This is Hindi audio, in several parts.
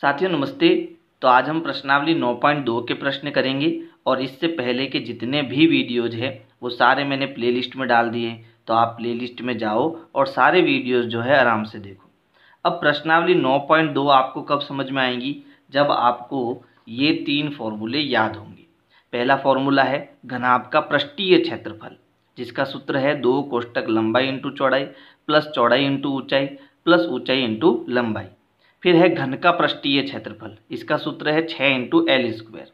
साथियों नमस्ते तो आज हम प्रश्नावली 9.2 के प्रश्न करेंगे और इससे पहले के जितने भी वीडियोज हैं वो सारे मैंने प्लेलिस्ट में डाल दिए हैं तो आप प्लेलिस्ट में जाओ और सारे वीडियोज जो है आराम से देखो अब प्रश्नावली 9.2 आपको कब समझ में आएंगी जब आपको ये तीन फॉर्मूले याद होंगे पहला फॉर्मूला है घनाप का पृष्ठीय क्षेत्रफल जिसका सूत्र है दो कोष्टक लंबाई इंटू चौड़ाई प्लस चौड़ाई इंटू ऊंचाई प्लस ऊंचाई इंटू लंबाई फिर है घन का पृष्ठीय क्षेत्रफल इसका सूत्र है छः इंटू एल स्क्वेयर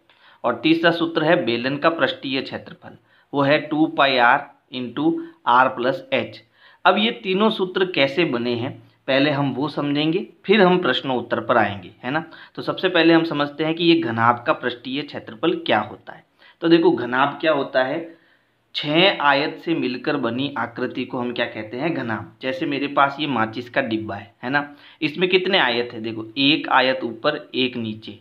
और तीसरा सूत्र है बेलन का पृष्ठीय क्षेत्रफल वो है two pi r into r plus h अब ये तीनों सूत्र कैसे बने हैं पहले हम वो समझेंगे फिर हम प्रश्नों उत्तर पर आएंगे है ना तो सबसे पहले हम समझते हैं कि ये घनाभ का पृष्ठीय क्षेत्रफल क्या होता है तो देखो घनाभ क्या होता है छः आयत से मिलकर बनी आकृति को हम क्या कहते हैं घना जैसे मेरे पास ये माचिस का डिब्बा है है ना इसमें कितने आयत है देखो एक आयत ऊपर एक नीचे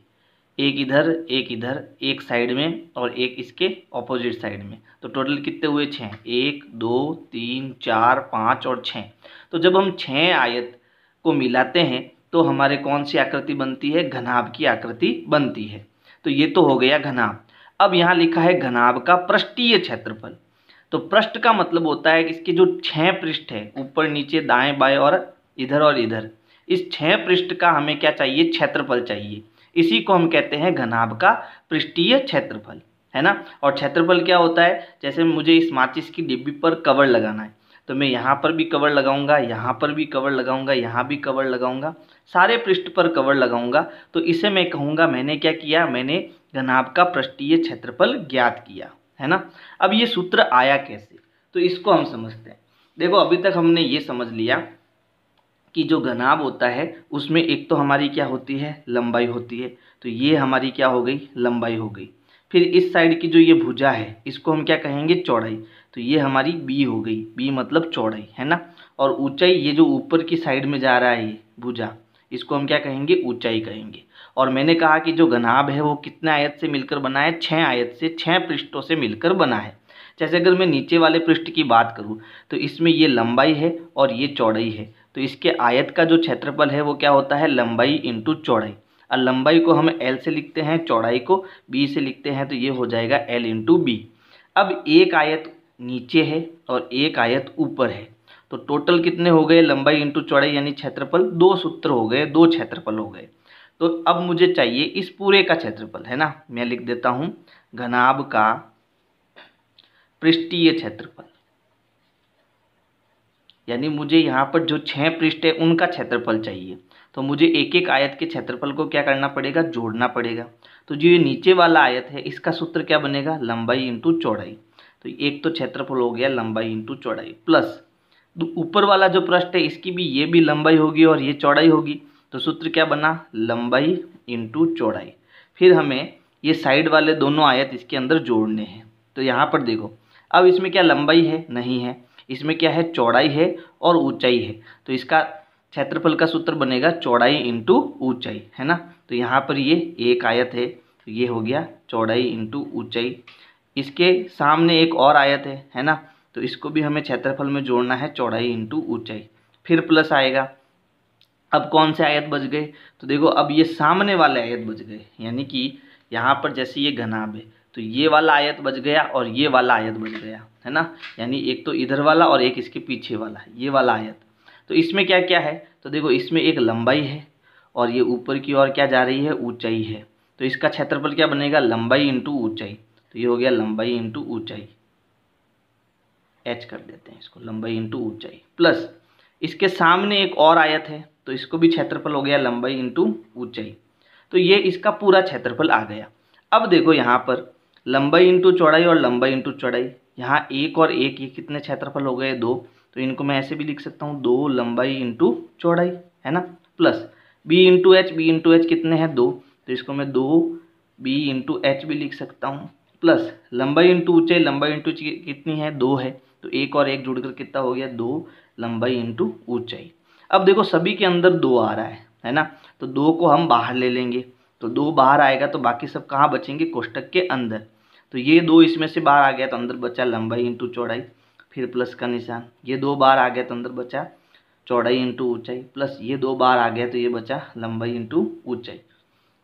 एक इधर एक इधर एक साइड में और एक इसके ऑपोजिट साइड में तो टोटल कितने हुए छः एक दो तीन चार पाँच और छः तो जब हम छः आयत को मिलाते हैं तो हमारे कौन सी आकृति बनती है घनाभ की आकृति बनती है तो ये तो हो गया घनाभ अब यहाँ लिखा है घनाभ का पृष्ठीय क्षेत्रफल तो पृष्ठ का मतलब होता है कि इसके जो छः पृष्ठ है ऊपर नीचे दाएं बाएं और इधर और इधर इस छः पृष्ठ का हमें क्या चाहिए क्षेत्रफल चाहिए इसी को हम कहते हैं घनाभ का पृष्ठीय क्षेत्रफल है ना और क्षेत्रफल क्या होता है जैसे मुझे इस माचिस की डिब्बी पर कवर लगाना है तो मैं यहाँ पर भी कवर लगाऊंगा यहाँ पर भी कवर लगाऊंगा यहाँ भी कवर लगाऊंगा सारे पृष्ठ पर कवर लगाऊंगा तो इसे मैं कहूँगा मैंने क्या किया मैंने घनाभ का पृष्ठीय क्षेत्रफल ज्ञात किया है ना अब ये सूत्र आया कैसे तो इसको हम समझते हैं देखो अभी तक हमने ये समझ लिया कि जो घनाब होता है उसमें एक तो हमारी क्या होती है लंबाई होती है तो ये हमारी क्या हो गई लंबाई हो गई फिर इस साइड की जो ये भुजा है इसको हम क्या कहेंगे चौड़ाई तो ये हमारी बी हो गई बी मतलब चौड़ाई है ना और ऊंचाई ये जो ऊपर की साइड में जा रहा है ये भुजा इसको हम क्या कहेंगे ऊंचाई कहेंगे और मैंने कहा कि जो घनाभ है वो कितने आयत से मिलकर बना है छः आयत से छः पृष्ठों से मिलकर बना है जैसे अगर मैं नीचे वाले पृष्ठ की बात करूँ तो इसमें ये लंबाई है और ये चौड़ाई है तो इसके आयत का जो क्षेत्रफल है वो क्या होता है लंबाई इंटू चौड़ाई और लंबाई को हम एल से लिखते हैं चौड़ाई को बी से लिखते हैं तो ये हो जाएगा एल इंटू बी अब एक आयत नीचे है और एक आयत ऊपर है तो टोटल कितने हो गए लंबाई इंटू चौड़ाई यानी क्षेत्रफल दो सूत्र हो गए दो क्षेत्रफल हो गए तो अब मुझे चाहिए इस पूरे का क्षेत्रफल है ना मैं लिख देता हूँ घनाब का पृष्ठीय क्षेत्रफल यानी मुझे यहाँ पर जो छः पृष्ठ है उनका क्षेत्रफल चाहिए तो मुझे एक एक आयत के क्षेत्रफल को क्या करना पड़ेगा जोड़ना पड़ेगा तो जो ये नीचे वाला आयत है इसका सूत्र क्या बनेगा लंबाई इंटू चौड़ाई तो एक तो क्षेत्रफल हो गया लंबाई इंटू चौड़ाई प्लस ऊपर वाला जो पृष्ठ है इसकी भी ये भी लंबाई होगी और ये चौड़ाई होगी तो सूत्र क्या बना लंबाई इंटू चौड़ाई फिर हमें ये साइड वाले दोनों आयत इसके अंदर जोड़ने हैं तो यहाँ पर देखो अब इसमें क्या लंबाई है नहीं है इसमें क्या है चौड़ाई है और ऊंचाई है तो इसका क्षेत्रफल का सूत्र बनेगा चौड़ाई इंटू ऊंचाई है ना तो यहाँ पर ये एक आयत है तो ये हो गया चौड़ाई इंटू ऊंचाई इसके सामने एक और आयत है है ना तो इसको भी हमें क्षेत्रफल में जोड़ना है चौड़ाई इंटू ऊंचाई फिर प्लस आएगा अब कौन से आयत बच गए तो देखो अब ये सामने वाले आयत बच गए यानी कि यहाँ पर जैसे ये घनाब है तो ये वाला आयत बच गया और ये वाला आयत बच गया है ना यानी एक तो इधर वाला और एक इसके पीछे वाला ये वाला आयत तो इसमें क्या क्या है तो देखो इसमें एक लंबाई है और ये ऊपर की ओर क्या जा रही है ऊंचाई है तो इसका क्षेत्रफल क्या बनेगा लंबाई इंटू ऊंचाई तो ये हो गया लंबाई इंटू ऊंचाई एच कर देते हैं इसको लंबाई इंटू ऊंचाई प्लस इसके सामने एक और आयत है तो इसको भी क्षेत्रफल हो गया लंबाई इंटू ऊंचाई तो ये इसका पूरा क्षेत्रफल आ गया अब देखो यहाँ पर लंबाई इंटू चौड़ाई और लंबाई इंटू चौड़ाई यहाँ एक और एक ये कितने क्षेत्रफल हो गए दो तो इनको मैं ऐसे भी लिख सकता हूँ दो लंबाई इंटू चौड़ाई है ना plus b into h b into h कितने हैं दो तो इसको मैं दो बी इंटू एच भी लिख सकता हूँ प्लस लंबाई इंटू ऊंचाई लंबाई इंटू कितनी है दो है तो एक और एक जुड़कर कितना हो गया दो लंबाई इंटू ऊंचाई अब देखो सभी के अंदर दो आ रहा है है ना तो दो को हम बाहर ले लेंगे तो दो बाहर आएगा तो बाकी सब कहाँ बचेंगे कोष्टक के अंदर तो ये दो इसमें से बाहर आ गया तो अंदर बचा लंबाई इंटू चौड़ाई फिर प्लस का निशान ये दो बार आ गया तो अंदर बचा चौड़ाई इंटू ऊंचाई प्लस ये दो बार आ गया तो ये बचा लंबाई इंटू ऊंचाई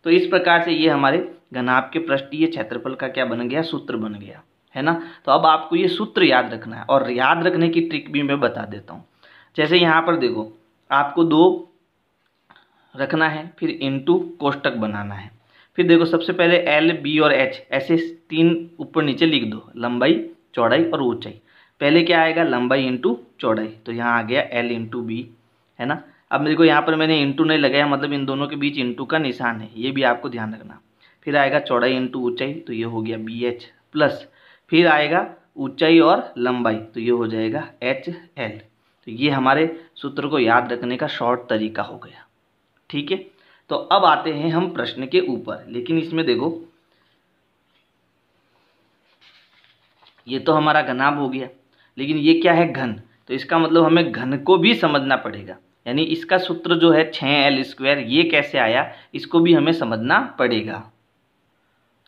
तो इस प्रकार से ये हमारे घनाप के पृष्ठीय क्षेत्रफल का क्या बन गया सूत्र बन गया है ना तो अब आपको ये सूत्र याद रखना है और याद रखने की ट्रिक भी मैं बता देता हूँ जैसे यहाँ पर देखो आपको दो रखना है फिर इनटू कोष्टक बनाना है फिर देखो सबसे पहले एल बी और एच ऐसे तीन ऊपर नीचे लिख दो लंबाई चौड़ाई और ऊंचाई पहले क्या आएगा लंबाई इंटू चौड़ाई तो यहाँ आ गया एल इंटू बी है ना अब मेरे को यहाँ पर मैंने इंटू नहीं लगाया मतलब इन दोनों के बीच इंटू का निशान है ये भी आपको ध्यान रखना फिर आएगा चौड़ाई इंटू ऊंचाई तो ये हो गया बी एच प्लस फिर आएगा ऊंचाई और लंबाई तो ये हो जाएगा एच एल तो ये हमारे सूत्र को याद रखने का शॉर्ट तरीका हो गया ठीक है तो अब आते हैं हम प्रश्न के ऊपर लेकिन इसमें देखो ये तो हमारा घनाभ हो गया लेकिन ये क्या है घन तो इसका मतलब हमें घन को भी समझना पड़ेगा यानी इसका सूत्र जो है छः एल स्क्वायर ये कैसे आया इसको भी हमें समझना पड़ेगा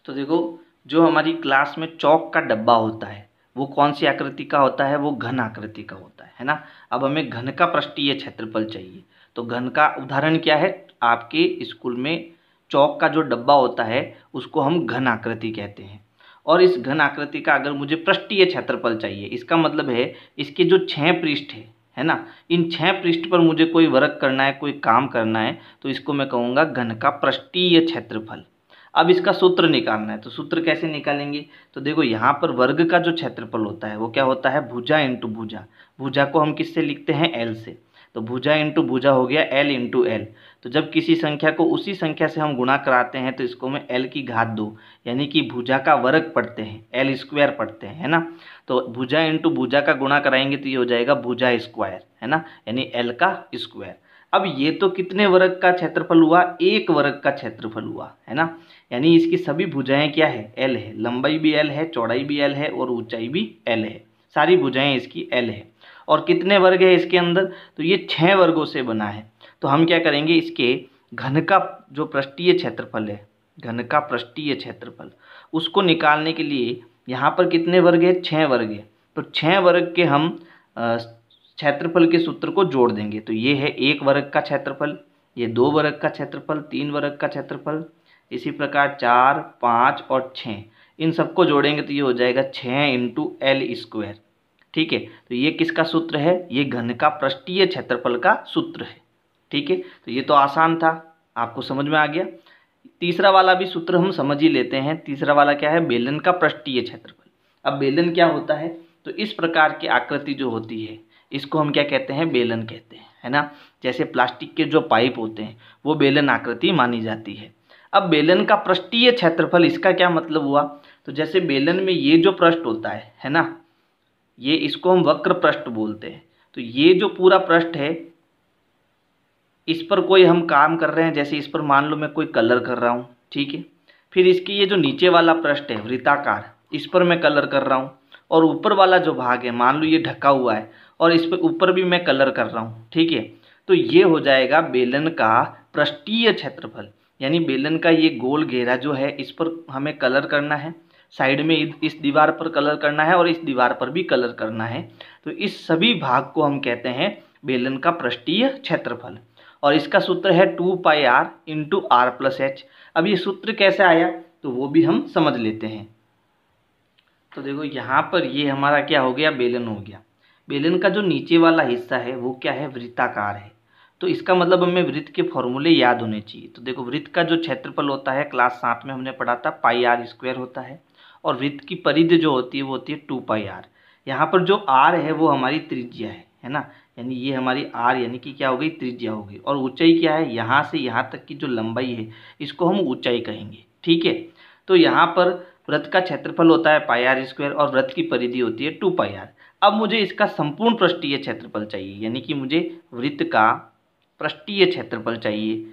तो देखो जो हमारी क्लास में चौक का डब्बा होता है वो कौन सी आकृति का होता है वो घन आकृति का होता है है ना अब हमें घन का पृष्ठीय क्षेत्रफल चाहिए तो घन का उदाहरण क्या है आपके स्कूल में चौक का जो डब्बा होता है उसको हम घन आकृति कहते हैं और इस घन आकृति का अगर मुझे पृष्ठीय क्षेत्रफल चाहिए इसका मतलब है इसके जो छः पृष्ठ है है ना इन छः पृष्ठ पर मुझे कोई वर्क करना है कोई काम करना है तो इसको मैं कहूँगा घन का पृष्ठीय क्षेत्रफल अब इसका सूत्र निकालना है तो सूत्र कैसे निकालेंगे तो देखो यहाँ पर वर्ग का जो क्षेत्रफल होता है वो क्या होता है भुजा इंटू भुजा भुजा को हम किससे लिखते हैं एल से तो भुजा इंटू भुजा हो गया एल इंटू एल तो जब किसी संख्या को उसी संख्या से हम गुणा कराते हैं तो इसको मैं एल की घात दो यानी कि भुजा का वर्ग पढ़ते हैं एल स्क्वायर पढ़ते हैं है ना तो भुजा इंटू भुजा का गुणा कराएंगे तो ये हो जाएगा भुजा स्क्वायर है ना यानी एल का स्क्वायर अब ये तो कितने वर्ग का क्षेत्रफल हुआ एक वर्ग का क्षेत्रफल हुआ है ना यानी इसकी सभी भुजाएं क्या है एल है लंबाई भी एल है चौड़ाई भी एल है और ऊंचाई भी एल है सारी भुजाएं इसकी एल है और कितने वर्ग है इसके अंदर तो ये छः वर्गों से बना है तो हम क्या करेंगे इसके घन का जो पृष्ठीय क्षेत्रफल है घन का पृष्ठीय क्षेत्रफल उसको निकालने के लिए यहाँ पर कितने वर्ग है छः वर्ग है तो छः वर्ग के हम क्षेत्रफल के सूत्र को जोड़ देंगे तो ये है एक वर्ग का क्षेत्रफल ये दो वर्ग का क्षेत्रफल तीन वर्ग का क्षेत्रफल इसी प्रकार चार पाँच और छः इन सबको जोड़ेंगे तो ये हो जाएगा छः इंटू एल स्क्वायर ठीक है तो ये किसका सूत्र है ये घन का पृष्ठीय क्षेत्रफल का सूत्र है ठीक है तो ये तो आसान था आपको समझ में आ गया तीसरा वाला भी सूत्र हम समझ ही लेते हैं तीसरा वाला क्या है बेलन का पृष्ठीय क्षेत्रफल अब बेलन क्या होता है तो इस प्रकार की आकृति जो होती है इसको हम क्या कहते हैं बेलन कहते हैं है ना जैसे प्लास्टिक के जो पाइप होते हैं वो बेलन आकृति मानी जाती है अब बेलन का पृष्ठीय क्षेत्रफल इसका क्या मतलब हुआ तो जैसे बेलन में ये जो पृष्ठ होता है है ना ये इसको हम वक्र पृष्ठ बोलते हैं तो ये जो पूरा पृष्ठ है इस पर कोई हम काम कर रहे हैं जैसे इस पर मान लो मैं कोई कलर कर रहा हूँ ठीक है फिर इसकी ये जो नीचे वाला पृष्ठ है वृताकार इस पर मैं कलर कर रहा हूँ और ऊपर वाला जो भाग है मान लो ये ढका हुआ है और इस पर ऊपर भी मैं कलर कर रहा हूँ ठीक है तो ये हो जाएगा बेलन का पृष्ठीय क्षेत्रफल यानी बेलन का ये गोल घेरा जो है इस पर हमें कलर करना है साइड में इस दीवार पर कलर करना है और इस दीवार पर भी कलर करना है तो इस सभी भाग को हम कहते हैं बेलन का पृष्ठीय क्षेत्रफल और इसका सूत्र है two pi r into r plus h अब ये सूत्र कैसे आया तो वो भी हम समझ लेते हैं तो देखो यहाँ पर ये हमारा क्या हो गया बेलन हो गया बेलन का जो नीचे वाला हिस्सा है वो क्या है वृत्ताकार है तो इसका मतलब हमें वृत्त के फॉर्मूले याद होने चाहिए तो देखो वृत्त का जो क्षेत्रफल होता है क्लास सात में हमने पढ़ा था पाई आर स्क्वायर होता है और वृत्त की परिधि जो होती है वो होती है टू पाई आर यहाँ पर जो आर है वो हमारी त्रिज्या है है ना यानी ये हमारी आर यानी कि क्या हो गई त्रिज्या हो गई और ऊंचाई क्या है यहाँ से यहाँ तक की जो लंबाई है इसको हम ऊंचाई कहेंगे ठीक है तो यहाँ पर व्रत का क्षेत्रफल होता है पाई आर स्क्वायर और व्रत की परिधि होती है टू पाई आर अब मुझे इसका संपूर्ण पृष्ठीय क्षेत्रफल चाहिए यानी कि मुझे वृत्त का पृष्ठीय क्षेत्रफल चाहिए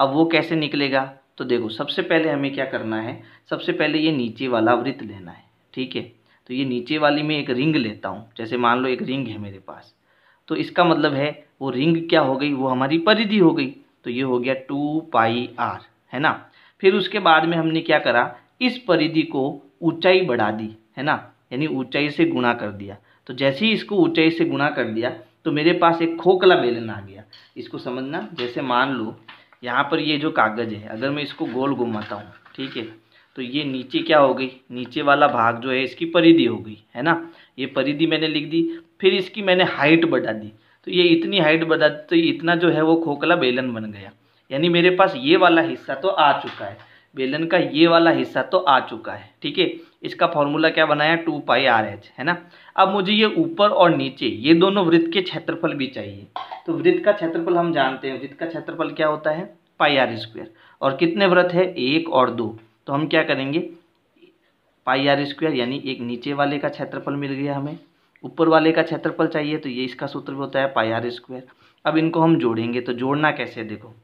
अब वो कैसे निकलेगा तो देखो सबसे पहले हमें क्या करना है सबसे पहले ये नीचे वाला वृत्त लेना है ठीक है तो ये नीचे वाली में एक रिंग लेता हूँ जैसे मान लो एक रिंग है मेरे पास तो इसका मतलब है वो रिंग क्या हो गई वो हमारी परिधि हो गई तो ये हो गया टू पाई आर है ना फिर उसके बाद में हमने क्या करा इस परिधि को ऊंचाई बढ़ा दी है ना यानी ऊंचाई से गुणा कर दिया तो जैसे ही इसको ऊंचाई से गुणा कर दिया तो मेरे पास एक खोखला बेलन आ गया इसको समझना जैसे मान लो यहाँ पर ये जो कागज़ है अगर मैं इसको गोल घुमाता हूँ ठीक है तो ये नीचे क्या हो गई नीचे वाला भाग जो है इसकी परिधि हो गई है ना ये परिधि मैंने लिख दी फिर इसकी मैंने हाइट बढ़ा दी तो ये इतनी हाइट बढ़ा दी तो इतना जो है वो खोखला बेलन बन गया यानी मेरे पास ये वाला हिस्सा तो आ चुका है बेलन का ये वाला हिस्सा तो आ चुका है ठीक है इसका फॉर्मूला क्या बनाया टू पाई आर एच है ना अब मुझे ये ऊपर और नीचे ये दोनों वृत्त के क्षेत्रफल भी चाहिए तो वृत्त का क्षेत्रफल हम जानते हैं वृत्त का क्षेत्रफल क्या होता है पाई आर स्क्वेयर और कितने व्रत है एक और दो तो हम क्या करेंगे पाई आर स्क्वेयर यानी एक नीचे वाले का क्षेत्रफल मिल गया हमें ऊपर वाले का क्षेत्रफल चाहिए तो ये इसका सूत्र भी होता है पाई आर स्क्वेयर अब इनको हम जोड़ेंगे तो जोड़ना कैसे देखो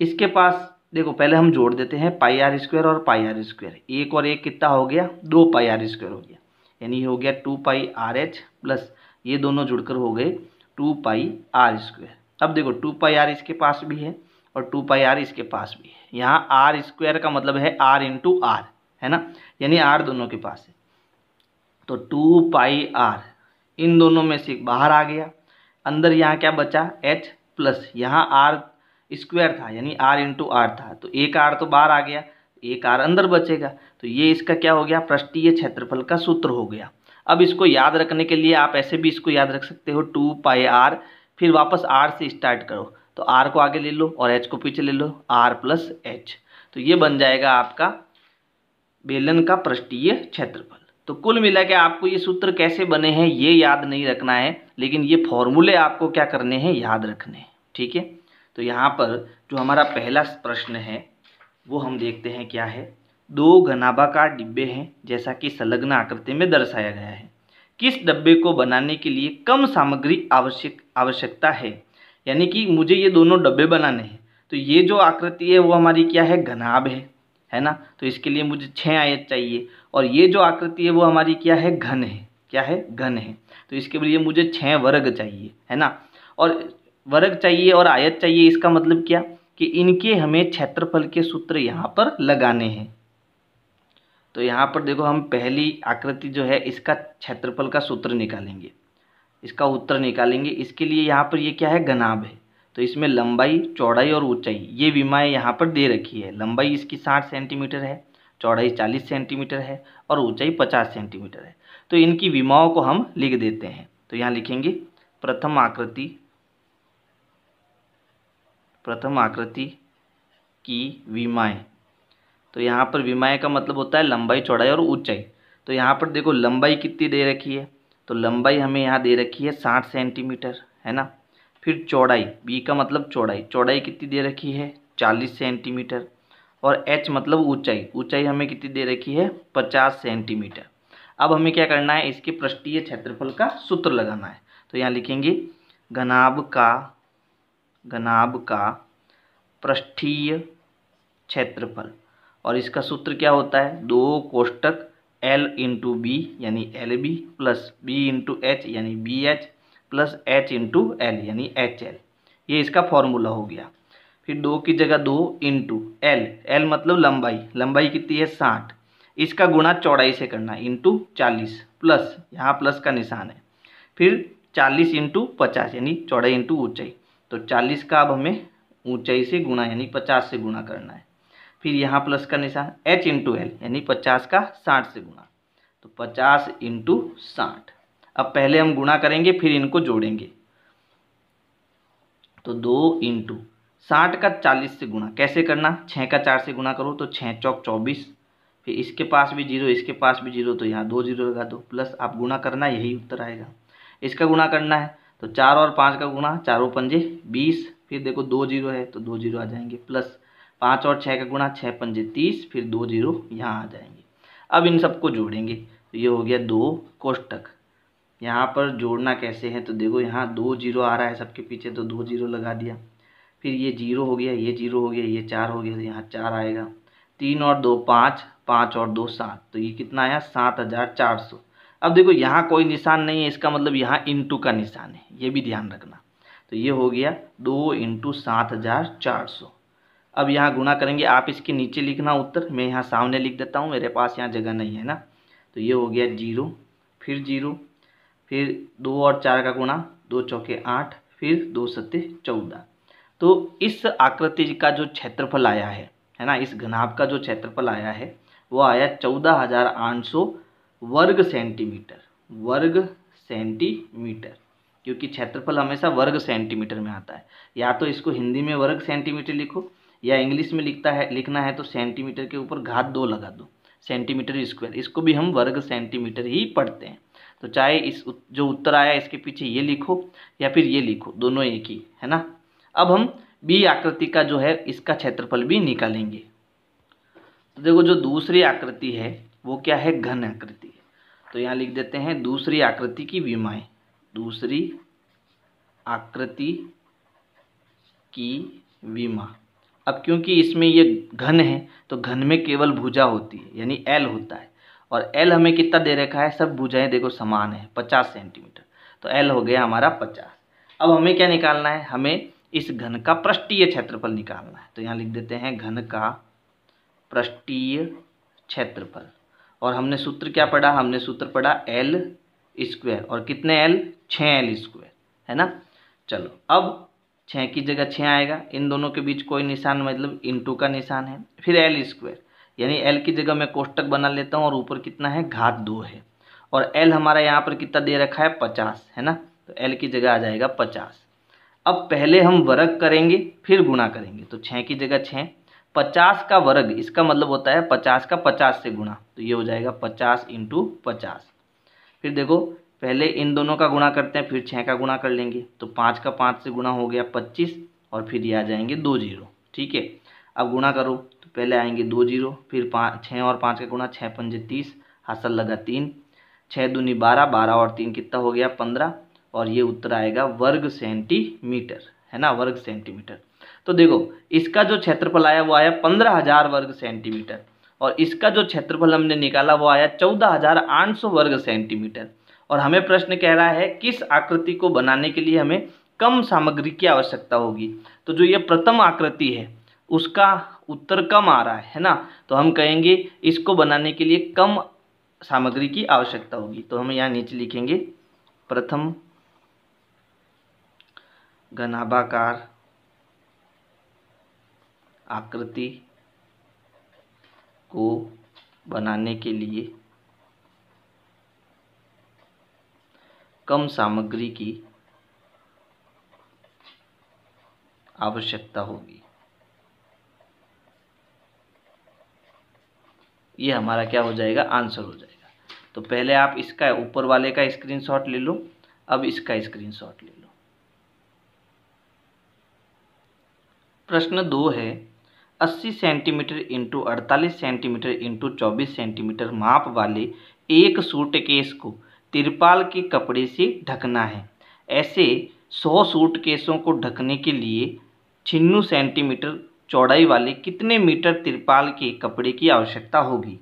इसके पास देखो पहले हम जोड़ देते हैं पाई आर स्क्वायर और पाई आर स्क्वायर एक और एक कितना हो गया दो पाई आर स्क्वायर हो गया यानी हो गया two pi r h plus ये दोनों जुड़कर हो गए टू पाई आर स्क्वायर अब देखो टू पाई आर इसके पास भी है और टू पाई आर इसके पास भी है यहाँ आर स्क्वायर का मतलब है आर इंटू आर है ना यानी आर दोनों के पास है तो टू पाई आर इन दोनों में से बाहर आ गया अंदर यहाँ क्या बचा एच प्लस यहाँ आर स्क्वायर था यानी आर इंटू आर था तो एक आर तो बाहर आ गया एक आर अंदर बचेगा तो ये इसका क्या हो गया पृष्ठीय क्षेत्रफल का सूत्र हो गया अब इसको याद रखने के लिए आप ऐसे भी इसको याद रख सकते हो टू पाई आर फिर वापस आर से स्टार्ट करो तो आर को आगे ले लो और एच को पीछे ले लो आर प्लस एच तो ये बन जाएगा आपका बेलन का पृष्ठीय क्षेत्रफल तो कुल मिला के आपको ये सूत्र कैसे बने हैं ये याद नहीं रखना है लेकिन ये फॉर्मूले आपको क्या करने हैं याद रखने हैं ठीक है तो यहाँ पर जो हमारा पहला प्रश्न है वो हम देखते हैं क्या है दो घनाभाकार डिब्बे हैं जैसा कि संलग्न आकृति में दर्शाया गया है किस डब्बे को बनाने के लिए कम सामग्री आवश्यक आवश्यकता है यानी कि मुझे ये दोनों डब्बे बनाने हैं तो ये जो आकृति है वो हमारी क्या है घनाभ है है ना तो इसके लिए मुझे छः आयत चाहिए और ये जो आकृति है वो हमारी क्या है घन है क्या है घन है तो इसके लिए मुझे छः वर्ग चाहिए है ना और वर्ग चाहिए और आयत चाहिए इसका मतलब क्या कि इनके हमें क्षेत्रफल के सूत्र यहाँ पर लगाने हैं तो यहाँ पर देखो हम पहली आकृति जो है इसका क्षेत्रफल का सूत्र निकालेंगे इसका उत्तर निकालेंगे इसके लिए यहाँ पर ये क्या है घनाभ है तो इसमें लंबाई चौड़ाई और ऊंचाई ये विमाएँ यहाँ पर दे रखी है लंबाई इसकी साठ सेंटीमीटर है चौड़ाई चालीस सेंटीमीटर है और ऊंचाई पचास सेंटीमीटर है तो इनकी विमाओं को हम लिख देते हैं तो यहाँ लिखेंगे प्रथम आकृति प्रथम आकृति की विमाएँ तो यहाँ पर विमाएँ का मतलब होता है लंबाई चौड़ाई और ऊंचाई तो यहाँ पर देखो लंबाई कितनी दे रखी है तो लंबाई हमें यहाँ दे रखी है साठ सेंटीमीटर है ना फिर चौड़ाई बी का मतलब चौड़ाई चौड़ाई कितनी दे रखी है चालीस सेंटीमीटर और एच मतलब ऊंचाई ऊंचाई हमें कितनी दे रखी है पचास सेंटीमीटर अब हमें क्या करना है इसके पृष्ठीय क्षेत्रफल का सूत्र लगाना है तो यहाँ लिखेंगे घनाभ का घनाभ का पृष्ठीय क्षेत्रफल और इसका सूत्र क्या होता है दो कोष्टक एल इंटू बी यानी l b plus b into h यानी b h plus h into l यानी एच एल ये इसका फॉर्मूला हो गया फिर दो की जगह दो इंटू एल एल मतलब लंबाई लंबाई कितनी है साठ इसका गुणा चौड़ाई से करना इंटू चालीस प्लस यहाँ प्लस का निशान है फिर चालीस इंटू पचास यानी चौड़ाई इंटू ऊंचाई तो चालीस का अब हमें ऊंचाई से गुणा यानी पचास से गुणा करना है फिर यहाँ प्लस का निशान एच इंटू एल यानी पचास का साठ से गुणा तो पचास इंटू साठ अब पहले हम गुणा करेंगे फिर इनको जोड़ेंगे तो दो इंटू साठ का चालीस से गुणा कैसे करना छः का चार से गुणा करो तो छः चौक चौबीस फिर इसके पास भी जीरो इसके पास भी जीरो तो यहाँ दो जीरो लगा दो प्लस आप गुणा करना यही उत्तर आएगा इसका गुणा करना है तो चार और पाँच का गुणा चारों पंजे बीस फिर देखो दो जीरो है तो दो जीरो आ जाएंगे प्लस पाँच और छः का गुणा छः पंजे तीस फिर दो जीरो यहाँ आ जाएंगे अब इन सबको जोड़ेंगे तो ये हो गया दो कोष्टक यहाँ पर जोड़ना कैसे है तो देखो यहाँ दो जीरो आ रहा है सबके पीछे तो दो जीरो लगा दिया फिर ये जीरो हो गया ये जीरो हो गया ये चार हो गया तो यहाँ चार आएगा तीन और दो पाँच पाँच और दो सात तो ये कितना आया सात हज़ार चार सौ अब देखो यहाँ कोई निशान नहीं है इसका मतलब यहाँ इंटू का निशान है ये भी ध्यान रखना तो ये हो गया दो इंटू सात हज़ार चार सौ अब यहाँ गुणा करेंगे आप इसके नीचे लिखना उत्तर मैं यहाँ सामने लिख देता हूँ मेरे पास यहाँ जगह नहीं है ना तो ये हो गया जीरो फिर जीरो फिर दो और चार का गुणा दो चौके आठ फिर दो सत्य चौदह तो इस आकृति का जो क्षेत्रफल आया है है ना इस घनाभ का जो क्षेत्रफल आया है वो आया चौदह हज़ार आठ सौ वर्ग सेंटीमीटर वर्ग सेंटीमीटर क्योंकि क्षेत्रफल हमेशा वर्ग सेंटीमीटर में आता है या तो इसको हिंदी में वर्ग सेंटीमीटर लिखो या इंग्लिश में लिखता है लिखना है तो सेंटीमीटर के ऊपर घात दो लगा दो सेंटीमीटर स्क्वायर इसको भी हम वर्ग सेंटीमीटर ही पढ़ते हैं तो चाहे इस जो उत्तर आया इसके पीछे ये लिखो या फिर ये लिखो दोनों एक ही है ना अब हम बी आकृति का जो है इसका क्षेत्रफल भी निकालेंगे तो देखो जो दूसरी आकृति है वो क्या है घन आकृति तो यहाँ लिख देते हैं दूसरी आकृति की बीमाएँ दूसरी आकृति की बीमा अब क्योंकि इसमें ये घन है तो घन में केवल भुजा होती है यानी एल होता है और एल हमें कितना दे रखा है सब भुजाएं देखो समान है पचास सेंटीमीटर तो एल हो गया हमारा पचास अब हमें क्या निकालना है हमें इस घन का पृष्ठीय क्षेत्रफल निकालना है तो यहाँ लिख देते हैं घन का पृष्ठीय क्षेत्रफल और हमने सूत्र क्या पढ़ा हमने सूत्र पढ़ा एल स्क्वायर और कितने एल छः एल स्क्वायर है ना चलो अब छः की जगह छः आएगा इन दोनों के बीच कोई निशान मतलब टू का निशान है फिर एल स्क्वायर यानी एल की जगह मैं कोष्टक बना लेता हूँ और ऊपर कितना है घात दो है और एल हमारा यहाँ पर कितना दे रखा है पचास है ना तो एल की जगह आ जाएगा पचास अब पहले हम वर्ग करेंगे फिर गुणा करेंगे तो छः की जगह छः पचास का वर्ग इसका मतलब होता है पचास का पचास से गुणा तो ये हो जाएगा पचास इंटू पचास फिर देखो पहले इन दोनों का गुणा करते हैं फिर छः का गुणा कर लेंगे तो पाँच का पाँच से गुणा हो गया पच्चीस और फिर ये आ जाएंगे दो जीरो ठीक है अब गुणा करो तो पहले आएंगे दो जीरो फिर पाँच छः और पाँच का गुणा छः पंजे तीस हासिल लगा तीन छः दूनी बारह बारह और तीन कितना हो गया पंद्रह और ये उत्तर आएगा वर्ग सेंटीमीटर है ना वर्ग सेंटीमीटर तो देखो इसका जो क्षेत्रफल आया वो आया पंद्रह हजार वर्ग सेंटीमीटर और इसका जो क्षेत्रफल हमने निकाला वो आया चौदह हजार आठ सौ वर्ग सेंटीमीटर और हमें प्रश्न कह रहा है किस आकृति को बनाने के लिए हमें कम सामग्री की आवश्यकता होगी तो जो ये प्रथम आकृति है उसका उत्तर कम आ रहा है ना तो हम कहेंगे इसको बनाने के लिए कम सामग्री की आवश्यकता होगी तो हम यहाँ नीचे लिखेंगे प्रथम घनाभाकार आकृति को बनाने के लिए कम सामग्री की आवश्यकता होगी ये हमारा क्या हो जाएगा आंसर हो जाएगा तो पहले आप इसका ऊपर वाले का स्क्रीनशॉट ले लो अब इसका स्क्रीनशॉट ले लो प्रश्न दो है 80 सेंटीमीटर इंटू अड़तालीस सेंटीमीटर इंटू चौबीस सेंटीमीटर माप वाले एक सूटकेस को तिरपाल के कपड़े से ढकना है ऐसे 100 सूटकेसों को ढकने के लिए छिन्नू सेंटीमीटर चौड़ाई वाले कितने मीटर तिरपाल के कपड़े की आवश्यकता होगी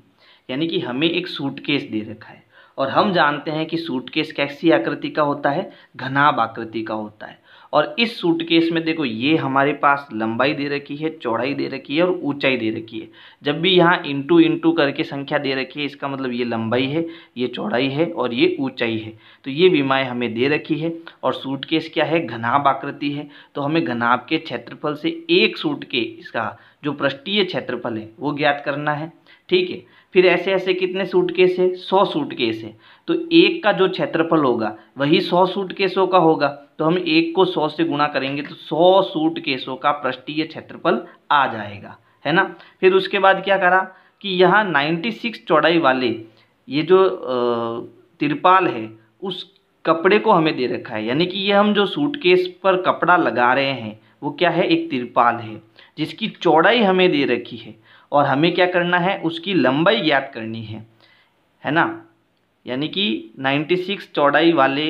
यानी कि हमें एक सूटकेस दे रखा है और हम जानते हैं कि सूटकेस कैसी आकृति का होता है घनाभ आकृति का होता है और इस सूटकेस में देखो ये हमारे पास लंबाई दे रखी है चौड़ाई दे रखी है और ऊंचाई दे रखी है जब भी यहाँ इंटू इंटू करके संख्या दे रखी है इसका मतलब ये लंबाई है ये चौड़ाई है और ये ऊंचाई है तो ये बीमाएँ हमें दे रखी है और सूटकेस क्या है घनाभ आकृति है तो हमें घनाभ के क्षेत्रफल से एक सूट के इसका जो पृष्ठीय क्षेत्रफल है वो ज्ञात करना है ठीक है फिर ऐसे ऐसे कितने सूटकेस है सौ सूटकेस है तो एक का जो क्षेत्रफल होगा वही सौ सूटकेसों का होगा तो हम एक को सौ से गुणा करेंगे तो सौ सूट केसों का पृष्ठीय क्षेत्रफल आ जाएगा है ना फिर उसके बाद क्या करा कि यहाँ नाइन्टी सिक्स चौड़ाई वाले ये जो तिरपाल है उस कपड़े को हमें दे रखा है यानी कि ये हम जो सूटकेस पर कपड़ा लगा रहे हैं वो क्या है एक तिरपाल है जिसकी चौड़ाई हमें दे रखी है और हमें क्या करना है उसकी लंबाई ज्ञात करनी है है ना यानी कि 96 चौड़ाई वाले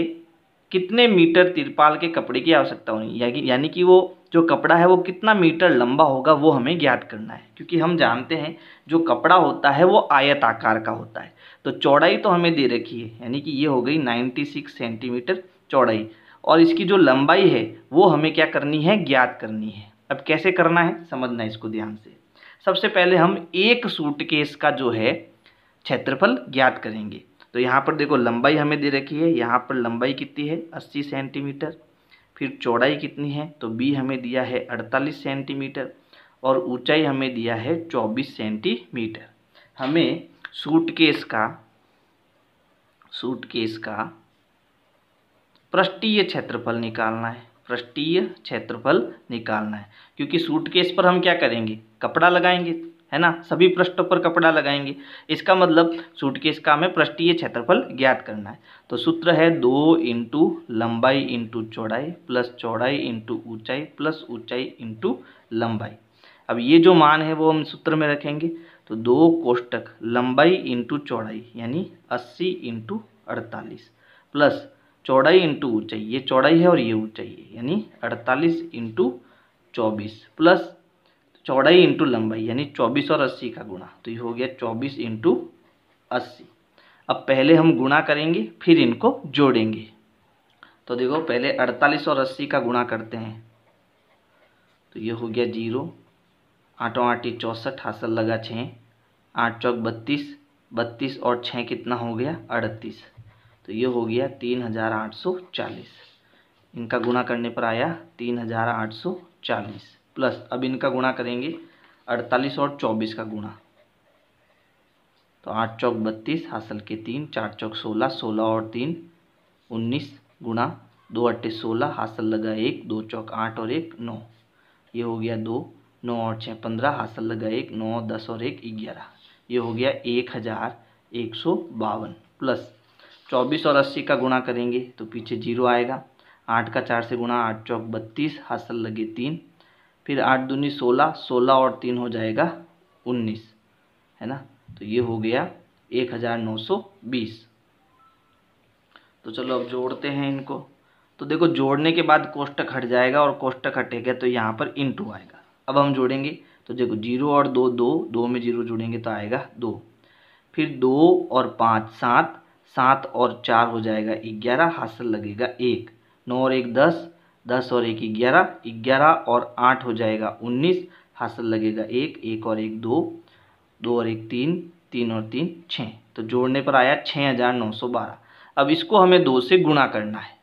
कितने मीटर तिरपाल के कपड़े की आवश्यकता होनी यानी कि वो जो कपड़ा है वो कितना मीटर लंबा होगा वो हमें ज्ञात करना है क्योंकि हम जानते हैं जो कपड़ा होता है वो आयत आकार का होता है तो चौड़ाई तो हमें दे रखी है यानी कि ये हो गई 96 सेंटीमीटर चौड़ाई और इसकी जो लंबाई है वो हमें क्या करनी है ज्ञात करनी है अब कैसे करना है समझना इसको ध्यान से सबसे पहले हम एक सूटकेस का जो है क्षेत्रफल ज्ञात करेंगे तो यहाँ पर देखो लंबाई हमें दे रखी है यहाँ पर लंबाई कितनी है अस्सी सेंटीमीटर फिर चौड़ाई कितनी है तो बी हमें दिया है अड़तालीस सेंटीमीटर और ऊंचाई हमें दिया है चौबीस सेंटीमीटर हमें सूटकेस का सूटकेस का पृष्ठीय क्षेत्रफल निकालना है पृष्ठीय क्षेत्रफल निकालना है क्योंकि सूटकेस पर हम क्या करेंगे कपड़ा लगाएंगे है ना सभी पृष्ठों पर कपड़ा लगाएंगे इसका मतलब सूट का हमें पृष्ठीय क्षेत्रफल ज्ञात करना है तो सूत्र है दो इंटू लंबाई इंटू चौड़ाई प्लस चौड़ाई इंटू ऊंचाई प्लस ऊंचाई इंटू लंबाई अब ये जो मान है वो हम सूत्र में रखेंगे तो दो कोष्टक लंबाई इंटू चौड़ाई यानी अस्सी इंटू अड़तालीस प्लस चौड़ाई इंटू ऊंचाई ये चौड़ाई है और ये ऊंचाई है यानी अड़तालीस इंटू चौबीस प्लस चौड़ाई इंटू लंबाई यानी चौबीस और अस्सी का गुणा तो ये हो गया चौबीस इंटू अस्सी अब पहले हम गुणा करेंगे फिर इनको जोड़ेंगे तो देखो पहले अड़तालीस और अस्सी का गुणा करते हैं तो ये हो गया जीरो आठों आठी चौंसठ हासिल लगा छः आठ चौक बत्तीस बत्तीस और छः कितना हो गया अड़तीस तो ये हो गया तीन हज़ार आठ सौ चालीस इनका गुणा करने पर आया तीन हज़ार आठ सौ चालीस प्लस अब इनका गुणा करेंगे अड़तालीस और चौबीस का गुणा तो आठ चौक बत्तीस हासिल के तीन चार चौक सोलह सोलह और तीन उन्नीस गुणा दो अट्ठे सोलह हासिल लगा एक दो चौक आठ और एक नौ ये हो गया दो नौ और छः पंद्रह हासिल लगा एक नौ दस और एक ग्यारह ये हो गया एक हज़ार एक सौ बावन प्लस चौबीस और अस्सी का गुणा करेंगे तो पीछे जीरो आएगा आठ का चार से गुणा आठ चौक बत्तीस हासिल लगे तीन फिर आठ दूनी सोलह सोलह और तीन हो जाएगा उन्नीस है ना तो ये हो गया एक हज़ार नौ सौ बीस तो चलो अब जोड़ते हैं इनको तो देखो जोड़ने के बाद कोष्टक हट जाएगा और कोष्टक हटेगा तो यहाँ पर टू आएगा अब हम जोड़ेंगे तो देखो जीरो और दो दो दो में जीरो जोड़ेंगे तो आएगा दो फिर दो और पाँच सात सात और चार हो जाएगा ग्यारह हासिल लगेगा एक नौ और एक दस दस और एक ग्यारह ग्यारह और आठ हो जाएगा उन्नीस हासिल लगेगा एक एक और एक दो दो और एक तीन तीन और तीन छः तो जोड़ने पर आया छः हज़ार नौ सौ बारह अब इसको हमें दो से गुणा करना है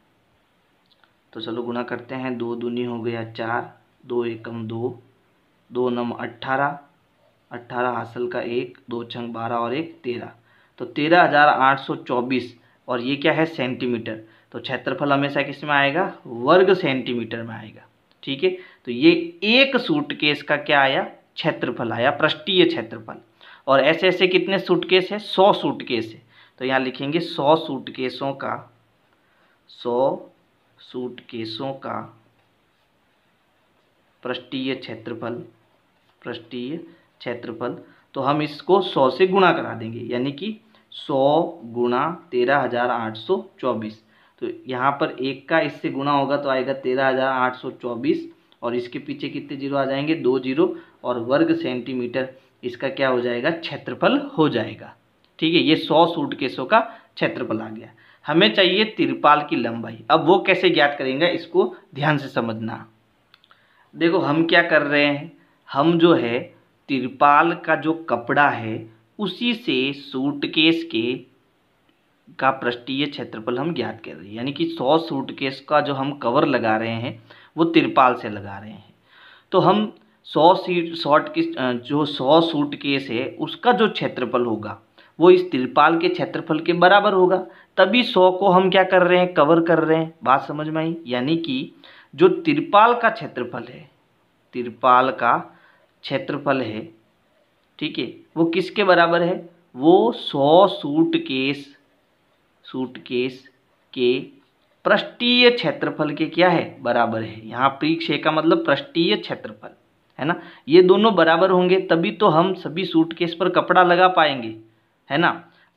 तो चलो गुणा करते हैं दो दूनी हो गया चार दो एकम दो दो नम अट्ठारह अट्ठारह हासिल का एक दो छंग बारह और एक तेरह तो तेरह हज़ार आठ सौ चौबीस और ये क्या है सेंटीमीटर तो क्षेत्रफल हमेशा किस में आएगा वर्ग सेंटीमीटर में आएगा ठीक है तो ये एक सूटकेस का क्या आया क्षेत्रफल आया पृष्ठीय क्षेत्रफल और ऐसे ऐसे कितने सूटकेस है सौ सूटकेस है तो यहाँ लिखेंगे सौ सूटकेसों का सौ सूटकेसों का पृष्ठीय क्षेत्रफल पृष्ठीय क्षेत्रफल तो हम इसको सौ से गुणा करा देंगे यानी कि सौ गुणा तेरह हज़ार आठ सौ चौबीस तो यहाँ पर एक का इससे गुणा होगा तो आएगा तेरह हज़ार आठ सौ चौबीस और इसके पीछे कितने जीरो आ जाएंगे दो जीरो और वर्ग सेंटीमीटर इसका क्या हो जाएगा क्षेत्रफल हो जाएगा ठीक है ये सौ केसों का क्षेत्रफल आ गया हमें चाहिए तिरपाल की लंबाई अब वो कैसे ज्ञात करेंगे इसको ध्यान से समझना देखो हम क्या कर रहे हैं हम जो है तिरपाल का जो कपड़ा है उसी से सूटकेस के का पृष्ठीय क्षेत्रफल हम ज्ञात कर रहे हैं यानी कि सौ सूटकेस का जो हम कवर लगा रहे हैं वो तिरपाल से लगा रहे हैं तो हम सौ सीट शॉर्ट की जो सौ सूटकेस है उसका जो क्षेत्रफल होगा वो इस तिरपाल के क्षेत्रफल के बराबर होगा तभी सौ को हम क्या कर रहे हैं कवर कर रहे हैं बात समझ में आई यानी कि जो तिरपाल का क्षेत्रफल है तिरपाल का क्षेत्रफल है ठीक है वो किसके बराबर है वो सौ सूट केस सूटकेस के पृष्ठीय क्षेत्रफल के क्या है बराबर है यहाँ परीक्षे का मतलब पृष्ठीय क्षेत्रफल है ना ये दोनों बराबर होंगे तभी तो हम सभी सूटकेस पर कपड़ा लगा पाएंगे है ना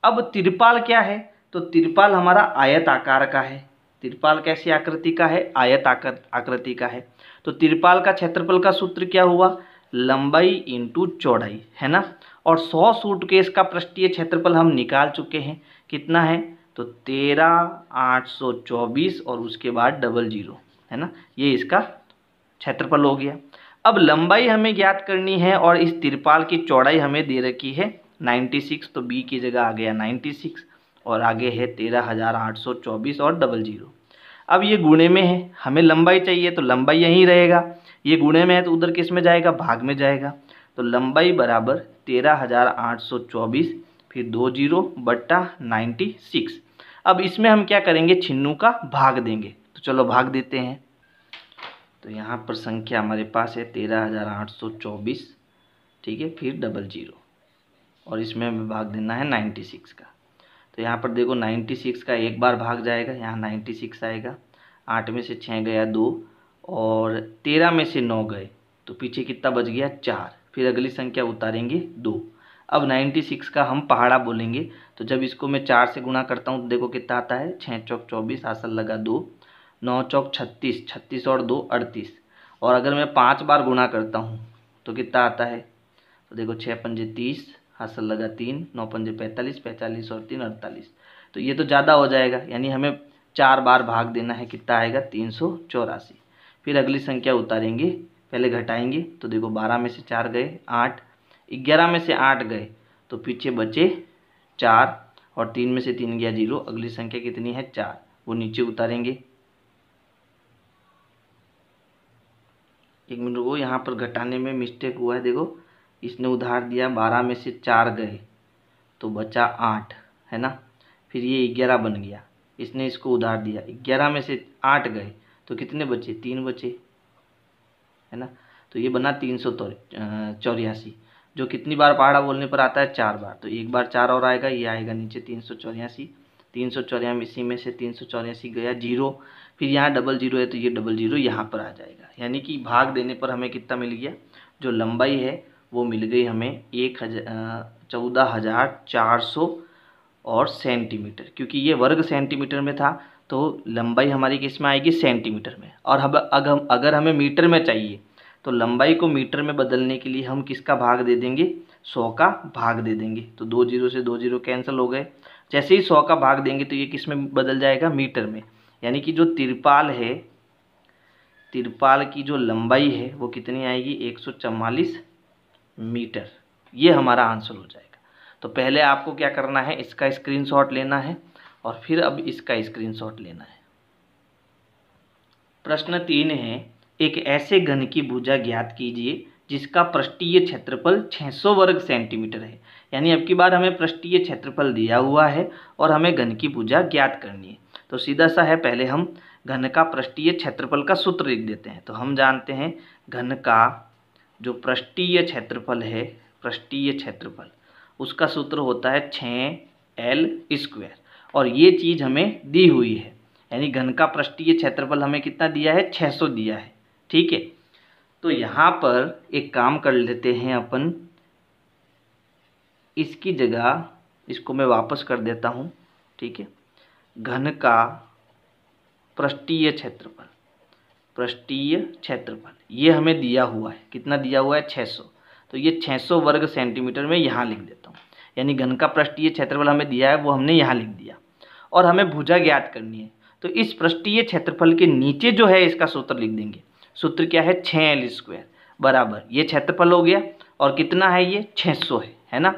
अब तिरपाल क्या है तो तिरपाल हमारा आयत आकार का है तिरपाल कैसी आकृति का है आयत आकृति का है तो तिरपाल का क्षेत्रफल का सूत्र क्या हुआ लंबाई इंटू चौड़ाई है ना और सौ सूटकेस का पृष्ठीय क्षेत्रफल हम निकाल चुके हैं कितना है तो तेरह आठ सौ चौबीस और उसके बाद डबल जीरो है ना ये इसका क्षेत्रफल हो गया अब लंबाई हमें ज्ञात करनी है और इस तिरपाल की चौड़ाई हमें दे रखी है 96 तो बी की जगह आ गया 96 और आगे है तेरह हजार आठ सौ चौबीस और डबल जीरो अब ये गुणे में है हमें लंबाई चाहिए तो लंबाई यहीं रहेगा ये गुणे में है तो उधर किस में जाएगा भाग में जाएगा तो लंबाई बराबर तेरह हज़ार आठ सौ चौबीस फिर दो जीरो बट्टा नाइन्टी सिक्स अब इसमें हम क्या करेंगे छिन्नू का भाग देंगे तो चलो भाग देते हैं तो यहाँ पर संख्या हमारे पास है तेरह हज़ार आठ सौ चौबीस ठीक है फिर डबल जीरो और इसमें हमें भाग देना है नाइन्टी सिक्स का तो यहाँ पर देखो नाइन्टी सिक्स का एक बार भाग जाएगा यहाँ नाइन्टी सिक्स आएगा आठ में से छः गया दो और तेरह में से नौ गए तो पीछे कितना बच गया चार फिर अगली संख्या उतारेंगे दो अब 96 का हम पहाड़ा बोलेंगे तो जब इसको मैं चार से गुणा करता हूँ तो देखो कितना आता है छः चौक चौबीस आसन लगा दो नौ चौक छत्तीस छत्तीस और दो अड़तीस और अगर मैं पाँच बार गुणा करता हूँ तो कितना आता है तो देखो छः पंजे तीस हासिल लगा तीन नौ पंजे पैंतालीस पैंतालीस और तीन अड़तालीस तो ये तो ज़्यादा हो जाएगा यानी हमें चार बार भाग देना है कितना आएगा तीन सौ चौरासी फिर अगली संख्या उतारेंगे पहले घटाएंगे तो देखो बारह में से चार गए आठ ग्यारह में से आठ गए तो पीछे बचे चार और तीन में से तीन गया जीरो अगली संख्या कितनी है चार वो नीचे उतारेंगे एक मिनट वो यहाँ पर घटाने में मिस्टेक हुआ है देखो इसने उधार दिया बारह में से चार गए तो बचा आठ है ना फिर ये ग्यारह बन गया इसने इसको उधार दिया ग्यारह में से आठ गए तो कितने बचे तीन बचे है ना तो ये बना तीन सौ चौरासी जो कितनी बार पहाड़ा बोलने पर आता है चार बार तो एक बार चार और आएगा ये आएगा नीचे तीन सौ चौरासी तीन सौ चौरासी में से तीन सौ चौरासी गया जीरो फिर यहाँ डबल जीरो है तो ये डबल जीरो यहाँ पर आ जाएगा यानी कि भाग देने पर हमें कितना मिल गया जो लंबाई है वो मिल गई हमें एक हज़ार चौदह हज़ार चार सौ और सेंटीमीटर क्योंकि ये वर्ग सेंटीमीटर में था तो लंबाई हमारी किस में आएगी सेंटीमीटर में और हम अगर हमें मीटर में चाहिए तो लंबाई को मीटर में बदलने के लिए हम किसका भाग दे देंगे सौ का भाग दे देंगे तो दो जीरो से दो जीरो कैंसिल हो गए जैसे ही सौ का भाग देंगे तो ये किस में बदल जाएगा मीटर में यानी कि जो तिरपाल है तिरपाल की जो लंबाई है वो कितनी आएगी एक मीटर ये हमारा आंसर हो जाएगा तो पहले आपको क्या करना है इसका शॉट लेना है और फिर अब इसका स्क्रीनशॉट लेना है प्रश्न तीन है एक ऐसे घन की भुजा ज्ञात कीजिए जिसका पृष्ठीय क्षेत्रफल 600 वर्ग सेंटीमीटर है यानी अब की बार हमें पृष्ठीय क्षेत्रफल दिया हुआ है और हमें घन की भुजा ज्ञात करनी है तो सीधा सा है पहले हम घन का पृष्ठीय क्षेत्रफल का सूत्र लिख देते हैं तो हम जानते हैं घन का जो पृष्ठीय क्षेत्रफल है पृष्ठीय क्षेत्रफल उसका सूत्र होता है छ एल स्क्वेयर और ये चीज़ हमें दी हुई है यानी घन का पृष्ठीय क्षेत्रफल हमें कितना दिया है 600 दिया है ठीक है तो यहाँ पर एक काम कर लेते हैं अपन इसकी जगह इसको मैं वापस कर देता हूँ ठीक है घन का पृष्ठीय क्षेत्रफल पृष्ठीय क्षेत्रफल ये हमें दिया हुआ है कितना दिया हुआ है 600 तो ये 600 वर्ग सेंटीमीटर में यहाँ लिख देता हूँ यानी घन का पृष्ठीय क्षेत्रफल हमें दिया है वो हमने यहाँ लिख दिया और हमें भुजा ज्ञात करनी है तो इस पृष्ठीय क्षेत्रफल के नीचे जो है इसका सूत्र लिख देंगे सूत्र क्या है छः एल स्क्वायर बराबर ये क्षेत्रफल हो गया और कितना है ये 600 है है ना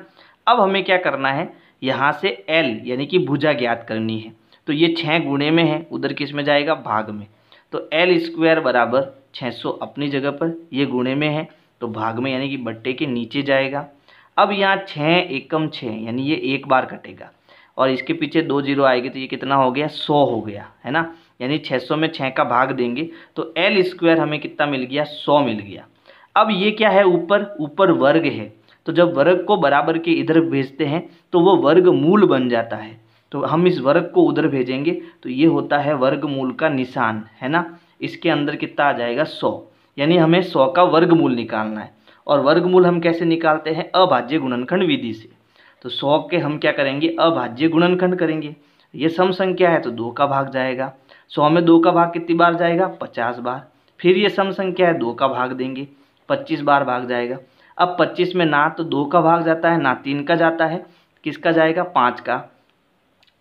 अब हमें क्या करना है यहाँ से एल यानी कि भुजा ज्ञात करनी है तो ये छः गुणे में है उधर किस में जाएगा भाग में तो एल स्क्वायर बराबर सौ अपनी जगह पर ये गुणे में है तो भाग में यानी कि बट्टे के नीचे जाएगा अब यहाँ छः एकम छः यानी ये एक बार कटेगा और इसके पीछे दो जीरो आएगी तो ये कितना हो गया सौ हो गया है ना यानी 600 में 6 का भाग देंगे तो एल स्क्वायर हमें कितना मिल गया 100 मिल गया अब ये क्या है ऊपर ऊपर वर्ग है तो जब वर्ग को बराबर के इधर भेजते हैं तो वो वर्ग मूल बन जाता है तो हम इस वर्ग को उधर भेजेंगे तो ये होता है वर्गमूल का निशान है ना इसके अंदर कितना आ जाएगा सौ यानी हमें सौ का मूल निकालना है और वर्गमूल हम कैसे निकालते हैं अभाज्य गुणनखंड विधि से तो सौ के हम क्या करेंगे अभाज्य गुणनखंड करेंगे ये सम संख्या है तो दो का भाग जाएगा सौ में दो का भाग कितनी बार जाएगा पचास बार फिर ये सम संख्या है दो का भाग देंगे पच्चीस बार भाग जाएगा अब पच्चीस में ना तो दो का भाग जाता है ना तीन का जाता है किसका जाएगा पाँच का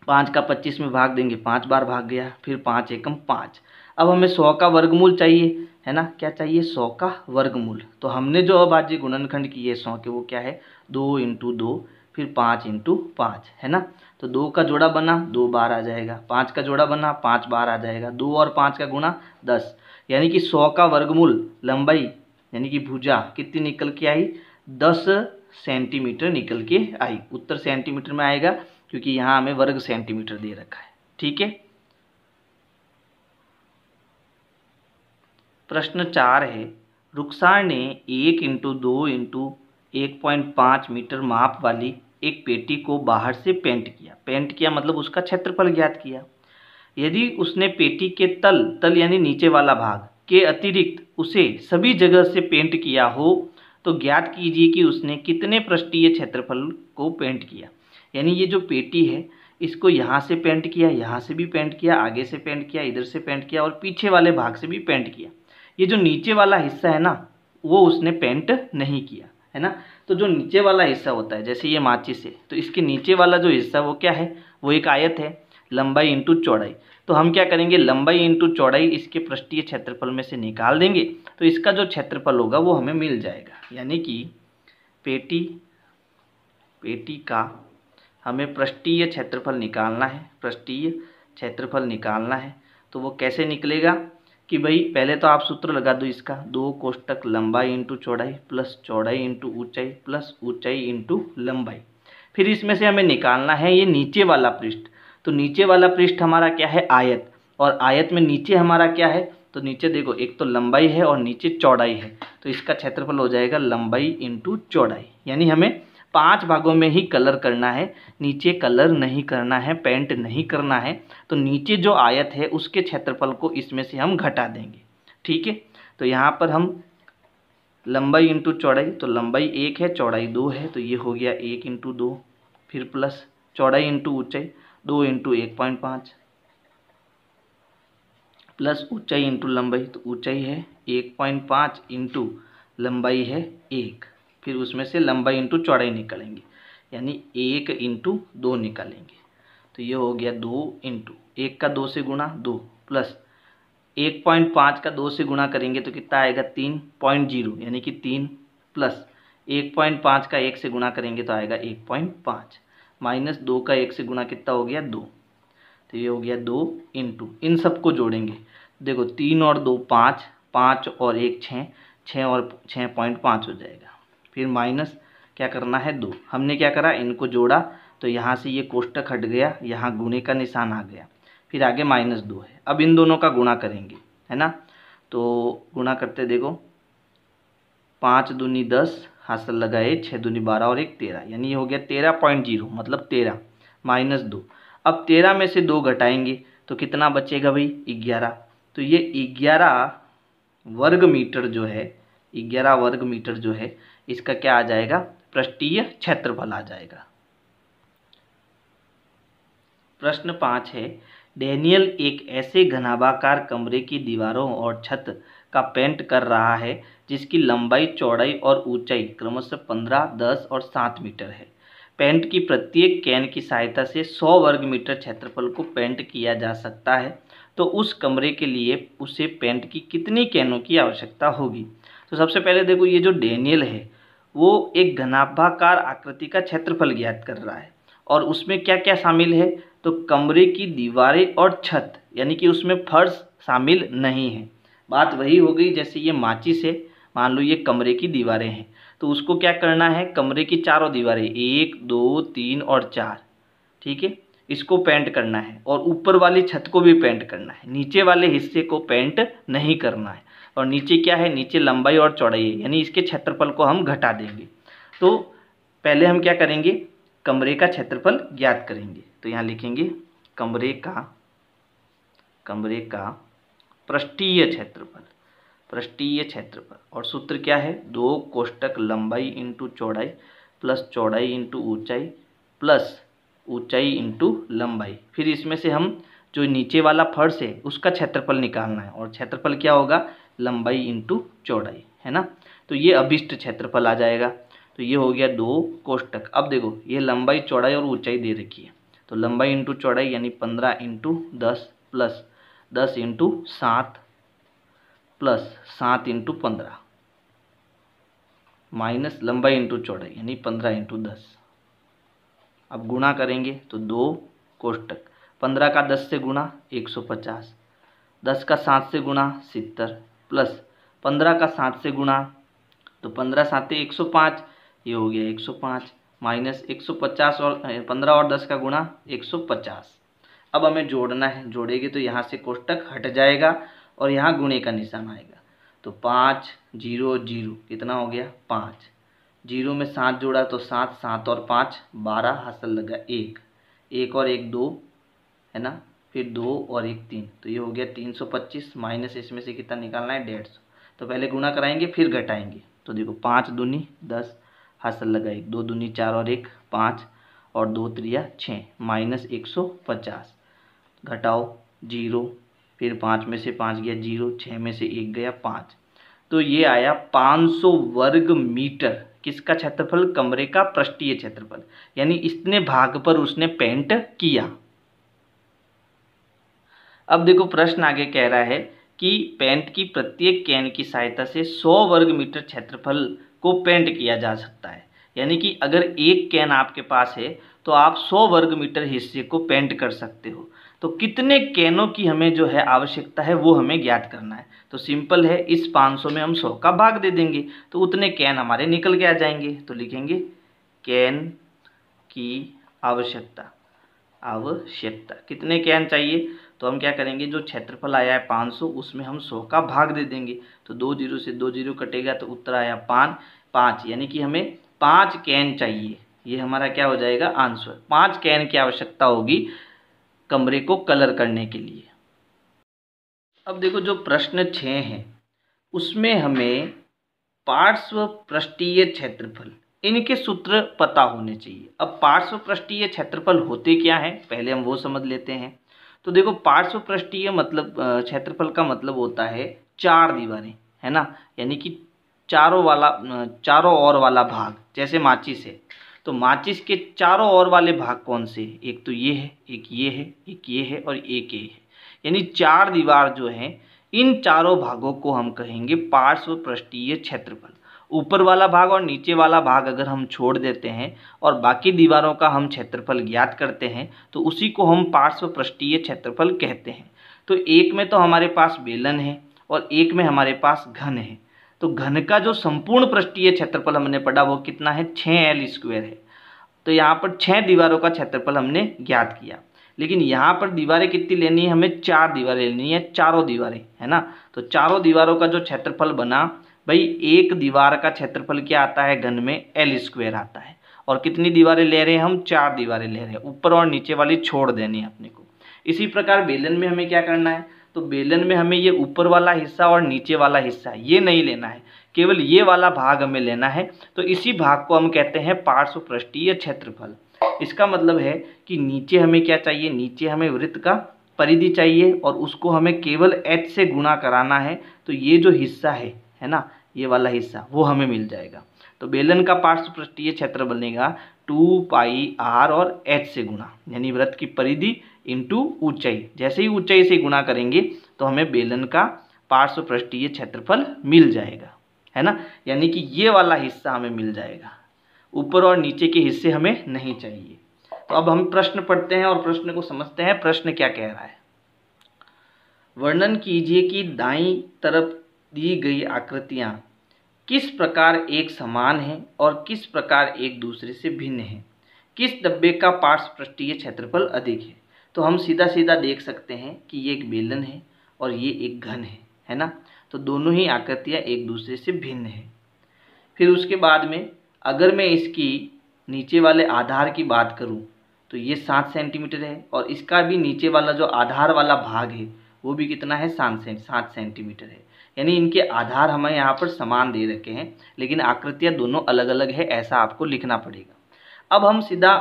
पाँच का पच्चीस में भाग देंगे पाँच बार भाग गया फिर पाँच एकम पाँच अब हमें सौ का वर्गमूल चाहिए है ना क्या चाहिए सौ का वर्गमूल तो हमने जो अभाज्य गुणनखंड किए सौ के वो क्या है दो इंटू दो फिर पाँच इंटू पाँच है ना तो दो का जोड़ा बना दो बार आ जाएगा पाँच का जोड़ा बना पाँच बार आ जाएगा दो और पाँच का गुणा दस यानी कि सौ का वर्गमूल लंबाई यानी कि भुजा कितनी निकल के आई दस सेंटीमीटर निकल के आई उत्तर सेंटीमीटर में आएगा क्योंकि यहाँ हमें वर्ग सेंटीमीटर दे रखा है ठीक है प्रश्न चार है रुखसार ने एक इंटू दो इंटू 1.5 मीटर माप वाली एक पेटी को बाहर से पेंट किया पेंट किया मतलब उसका क्षेत्रफल ज्ञात किया यदि उसने पेटी के तल तल यानी नीचे वाला भाग के अतिरिक्त उसे सभी जगह से पेंट किया हो तो ज्ञात कीजिए कि उसने कितने पृष्ठीय क्षेत्रफल को पेंट किया यानी ये जो पेटी है इसको यहाँ से पेंट किया यहाँ से भी पेंट किया आगे से पेंट किया इधर से पेंट किया और पीछे वाले भाग से भी पेंट किया ये जो नीचे वाला हिस्सा है ना वो उसने पेंट नहीं किया है ना तो जो नीचे वाला हिस्सा होता है जैसे ये माची से तो इसके नीचे वाला जो हिस्सा वो क्या है वो एक आयत है लंबाई इंटू चौड़ाई तो हम क्या करेंगे लंबाई इंटू चौड़ाई इसके पृष्ठीय क्षेत्रफल में से निकाल देंगे तो इसका जो क्षेत्रफल होगा वो हमें मिल जाएगा यानी कि पेटी पेटी का हमें पृष्ठीय क्षेत्रफल निकालना है पृष्ठीय क्षेत्रफल निकालना है तो वो कैसे निकलेगा कि भाई पहले तो आप सूत्र लगा दो इसका दो कोष्टक लंबाई इंटू चौड़ाई प्लस चौड़ाई इंटू ऊंचाई प्लस ऊंचाई इंटू लंबाई फिर इसमें से हमें निकालना है ये नीचे वाला पृष्ठ तो नीचे वाला पृष्ठ हमारा क्या है आयत और आयत में नीचे हमारा क्या है तो नीचे देखो एक तो लंबाई है और नीचे चौड़ाई है तो इसका क्षेत्रफल हो जाएगा लंबाई इंटू चौड़ाई यानी हमें पांच भागों में ही कलर करना है नीचे कलर नहीं करना है पेंट नहीं करना है तो नीचे जो आयत है उसके क्षेत्रफल को इसमें से हम घटा देंगे ठीक है तो यहाँ पर हम लंबाई इंटू चौड़ाई तो लंबाई एक है चौड़ाई दो है तो ये हो गया एक इंटू दो फिर प्लस चौड़ाई इंटू ऊंचाई दो इंटू एक पॉइंट पाँच प्लस ऊंचाई इंटू लंबाई तो ऊंचाई है एक पॉइंट पाँच इंटू लंबाई है एक फिर उसमें से लंबाई इंटू चौड़ाई निकालेंगे यानी एक इंटू दो निकालेंगे तो ये हो गया दो इंटू एक का दो से गुणा दो प्लस एक पॉइंट पाँच का दो से गुणा करेंगे तो कितना आएगा तीन पॉइंट जीरो यानी कि तीन प्लस एक पॉइंट पाँच का एक से गुणा करेंगे तो आएगा एक पॉइंट पाँच माइनस दो का एक से गुणा कितना हो गया दो तो ये हो गया दो इंटू इन सबको जोड़ेंगे देखो तीन और दो पाँच पाँच और एक छः छः और छः पॉइंट पाँच हो जाएगा फिर माइनस क्या करना है दो हमने क्या करा इनको जोड़ा तो यहाँ से ये कोष्टक हट गया यहाँ गुणे का निशान आ गया फिर आगे माइनस दो है अब इन दोनों का गुणा करेंगे है ना तो गुणा करते देखो पाँच दूनी दस हासिल लगाए छः दूनी बारह और एक तेरह यानी ये हो गया तेरह पॉइंट जीरो मतलब तेरह माइनस दो अब तेरह में से दो घटाएंगे तो कितना बचेगा भाई ग्यारह तो ये ग्यारह वर्ग मीटर जो है ग्यारह वर्ग मीटर जो है इसका क्या आ जाएगा पृष्ठीय क्षेत्रफल आ जाएगा प्रश्न पाँच है डेनियल एक ऐसे घनाभाकार कमरे की दीवारों और छत का पेंट कर रहा है जिसकी लंबाई चौड़ाई और ऊंचाई क्रमशः पंद्रह दस और सात मीटर है पेंट की प्रत्येक कैन की सहायता से सौ वर्ग मीटर क्षेत्रफल को पेंट किया जा सकता है तो उस कमरे के लिए उसे पेंट की कितनी कैनों की आवश्यकता होगी तो सबसे पहले देखो ये जो डेनियल है वो एक घनाभाकार आकृति का क्षेत्रफल ज्ञात कर रहा है और उसमें क्या क्या शामिल है तो कमरे की दीवारें और छत यानी कि उसमें फर्श शामिल नहीं है बात वही हो गई जैसे ये माचिस है मान लो ये कमरे की दीवारें हैं तो उसको क्या करना है कमरे की चारों दीवारें एक दो तीन और चार ठीक है इसको पेंट करना है और ऊपर वाली छत को भी पेंट करना है नीचे वाले हिस्से को पेंट नहीं करना है और नीचे क्या है नीचे लंबाई और चौड़ाई है यानी इसके क्षेत्रफल को हम घटा देंगे तो पहले हम क्या करेंगे कमरे का क्षेत्रफल ज्ञात करेंगे तो यहाँ लिखेंगे कमरे का कमरे का पृष्ठीय क्षेत्रफल पृष्ठीय क्षेत्रफल और सूत्र क्या है दो कोष्टक लंबाई इंटू चौड़ाई प्लस चौड़ाई इंटू ऊंचाई प्लस ऊंचाई इंटू लंबाई फिर इसमें से हम जो नीचे वाला फर्श है उसका क्षेत्रफल निकालना है और क्षेत्रफल क्या होगा लंबाई इंटू चौड़ाई है ना तो ये अभिष्ट क्षेत्रफल आ जाएगा तो ये हो गया दो कोष्टक अब देखो ये लंबाई चौड़ाई और ऊंचाई दे रखी है तो लंबाई इंटू चौड़ाई यानी पंद्रह इंटू दस प्लस दस इंटू सात प्लस सात इंटू पंद्रह माइनस लंबाई इंटू चौड़ाई यानी पंद्रह इंटू दस अब गुणा करेंगे तो दो कोष्टक पंद्रह का दस से गुणा एक सौ पचास दस का सात से गुणा सितर प्लस पंद्रह का सात से गुणा तो पंद्रह साते एक सौ पाँच ये हो गया एक सौ पाँच माइनस एक सौ पचास और पंद्रह और दस का गुणा एक सौ पचास अब हमें जोड़ना है जोड़ेंगे तो यहाँ से कोष्टक हट जाएगा और यहाँ गुणे का निशान आएगा तो पाँच जीरो जीरो कितना हो गया पाँच जीरो में सात जोड़ा तो सात सात और पाँच बारह हासिल लगा एक एक और एक दो है ना फिर दो और एक तीन तो ये हो गया तीन सौ पच्चीस माइनस इसमें से कितना निकालना है डेढ़ सौ तो पहले गुणा कराएंगे फिर घटाएंगे तो देखो पाँच दूनी दस हासिल लगा एक दो दूनी चार और एक पाँच और दो त्रिया छः माइनस एक सौ पचास घटाओ जीरो फिर पाँच में से पाँच गया जीरो छः में से एक गया पाँच तो ये आया पाँच सौ वर्ग मीटर किसका क्षेत्रफल कमरे का पृष्ठीय क्षेत्रफल यानी इतने भाग पर उसने पेंट किया अब देखो प्रश्न आगे कह रहा है कि पेंट की प्रत्येक कैन की सहायता से 100 वर्ग मीटर क्षेत्रफल को पेंट किया जा सकता है यानी कि अगर एक कैन आपके पास है तो आप 100 वर्ग मीटर हिस्से को पेंट कर सकते हो तो कितने कैनों की हमें जो है आवश्यकता है वो हमें ज्ञात करना है तो सिंपल है इस 500 में हम 100 का भाग दे देंगे तो उतने कैन हमारे निकल के आ जाएंगे तो लिखेंगे कैन की आवश्यकता आवश्यकता कितने कैन चाहिए तो हम क्या करेंगे जो क्षेत्रफल आया है 500 उसमें हम 100 का भाग दे देंगे तो दो जीरो से दो जीरो कटेगा तो उत्तर आया पान पाँच यानी कि हमें पाँच कैन चाहिए ये हमारा क्या हो जाएगा आंसर पाँच कैन की आवश्यकता होगी कमरे को कलर करने के लिए अब देखो जो प्रश्न छः हैं उसमें हमें पार्श्व पृष्ठीय क्षेत्रफल इनके सूत्र पता होने चाहिए अब पार्श्व पृष्ठीय क्षेत्रफल होते क्या हैं पहले हम वो समझ लेते हैं तो देखो पार्श्व पृष्ठीय मतलब क्षेत्रफल का मतलब होता है चार दीवारें है ना यानी कि चारों वाला चारों ओर वाला भाग जैसे माचिस है तो माचिस के चारों ओर वाले भाग कौन से एक तो ये है एक ये है एक ये है और एक ये है यानी चार दीवार जो है इन चारों भागों को हम कहेंगे पार्श्व पृष्ठीय क्षेत्रफल ऊपर वाला भाग और नीचे वाला भाग अगर हम छोड़ देते हैं और बाकी दीवारों का हम क्षेत्रफल ज्ञात करते हैं तो उसी को हम पार्श्व पृष्ठीय क्षेत्रफल कहते हैं तो एक में तो हमारे पास बेलन है और एक में हमारे पास घन है तो घन का जो संपूर्ण पृष्ठीय क्षेत्रफल हमने पढ़ा वो कितना है छः एल स्क्वेयर है तो यहाँ पर छः दीवारों का क्षेत्रफल हमने ज्ञात किया लेकिन यहाँ पर दीवारें कितनी लेनी है हमें चार दीवारें लेनी है चारों दीवारें है ना तो चारों दीवारों का जो क्षेत्रफल बना भाई एक दीवार का क्षेत्रफल क्या आता है घन में एल स्क्वेयर आता है और कितनी दीवारें ले रहे हैं हम चार दीवारें ले रहे हैं ऊपर और नीचे वाली छोड़ देनी है अपने को इसी प्रकार बेलन में हमें क्या करना है तो बेलन में हमें ये ऊपर वाला हिस्सा और नीचे वाला हिस्सा ये नहीं लेना है केवल ये वाला भाग हमें लेना है तो इसी भाग को हम कहते हैं पार्श्व पृष्ठीय क्षेत्रफल इसका मतलब है कि नीचे हमें क्या चाहिए नीचे हमें वृत्त का परिधि चाहिए और उसको हमें केवल एच से गुणा कराना है तो ये जो हिस्सा है है ना ये वाला हिस्सा वो हमें मिल जाएगा तो बेलन का पार्श्वपृष्ठीय क्षेत्र बनेगा टू पाई आर और एच से गुणा यानी व्रत की परिधि इंटू ऊंचाई जैसे ही ऊंचाई से गुणा करेंगे तो हमें बेलन का पार्श्वपृष्ठीय क्षेत्रफल मिल जाएगा है ना यानी कि ये वाला हिस्सा हमें मिल जाएगा ऊपर और नीचे के हिस्से हमें नहीं चाहिए तो अब हम प्रश्न पढ़ते हैं और प्रश्न को समझते हैं प्रश्न क्या कह रहा है वर्णन कीजिए कि दाई तरफ दी गई आकृतियाँ किस प्रकार एक समान हैं और किस प्रकार एक दूसरे से भिन्न हैं किस डब्बे का पार्श्व पृष्ठीय क्षेत्रफल अधिक है तो हम सीधा सीधा देख सकते हैं कि ये एक बेलन है और ये एक घन है है ना तो दोनों ही आकृतियाँ एक दूसरे से भिन्न है फिर उसके बाद में अगर मैं इसकी नीचे वाले आधार की बात करूँ तो ये सात सेंटीमीटर है और इसका भी नीचे वाला जो आधार वाला भाग है वो भी कितना है सात सेंट सात सेंटीमीटर है यानी इनके आधार हमें यहाँ पर समान दे रखे हैं लेकिन आकृतियाँ दोनों अलग अलग है ऐसा आपको लिखना पड़ेगा अब हम सीधा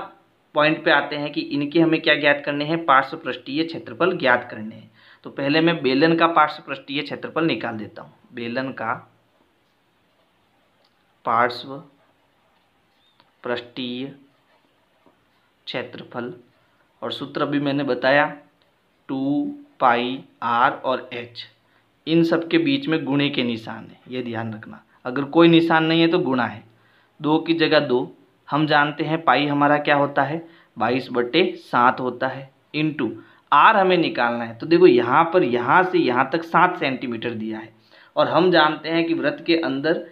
पॉइंट पे आते हैं कि इनके हमें क्या ज्ञात करने हैं पार्श्व पृष्ठीय क्षेत्रफल ज्ञात करने हैं तो पहले मैं बेलन का पार्श्व पृष्ठीय क्षेत्रफल निकाल देता हूँ बेलन का पार्श्व पृष्ठीय क्षेत्रफल और सूत्र भी मैंने बताया टू पाई आर और एच इन सब के बीच में गुणे के निशान है ये ध्यान रखना अगर कोई निशान नहीं है तो गुणा है दो की जगह दो हम जानते हैं पाई हमारा क्या होता है बाईस बटे सात होता है इंटू आर हमें निकालना है तो देखो यहाँ पर यहाँ से यहाँ तक सात सेंटीमीटर दिया है और हम जानते हैं कि व्रत के अंदर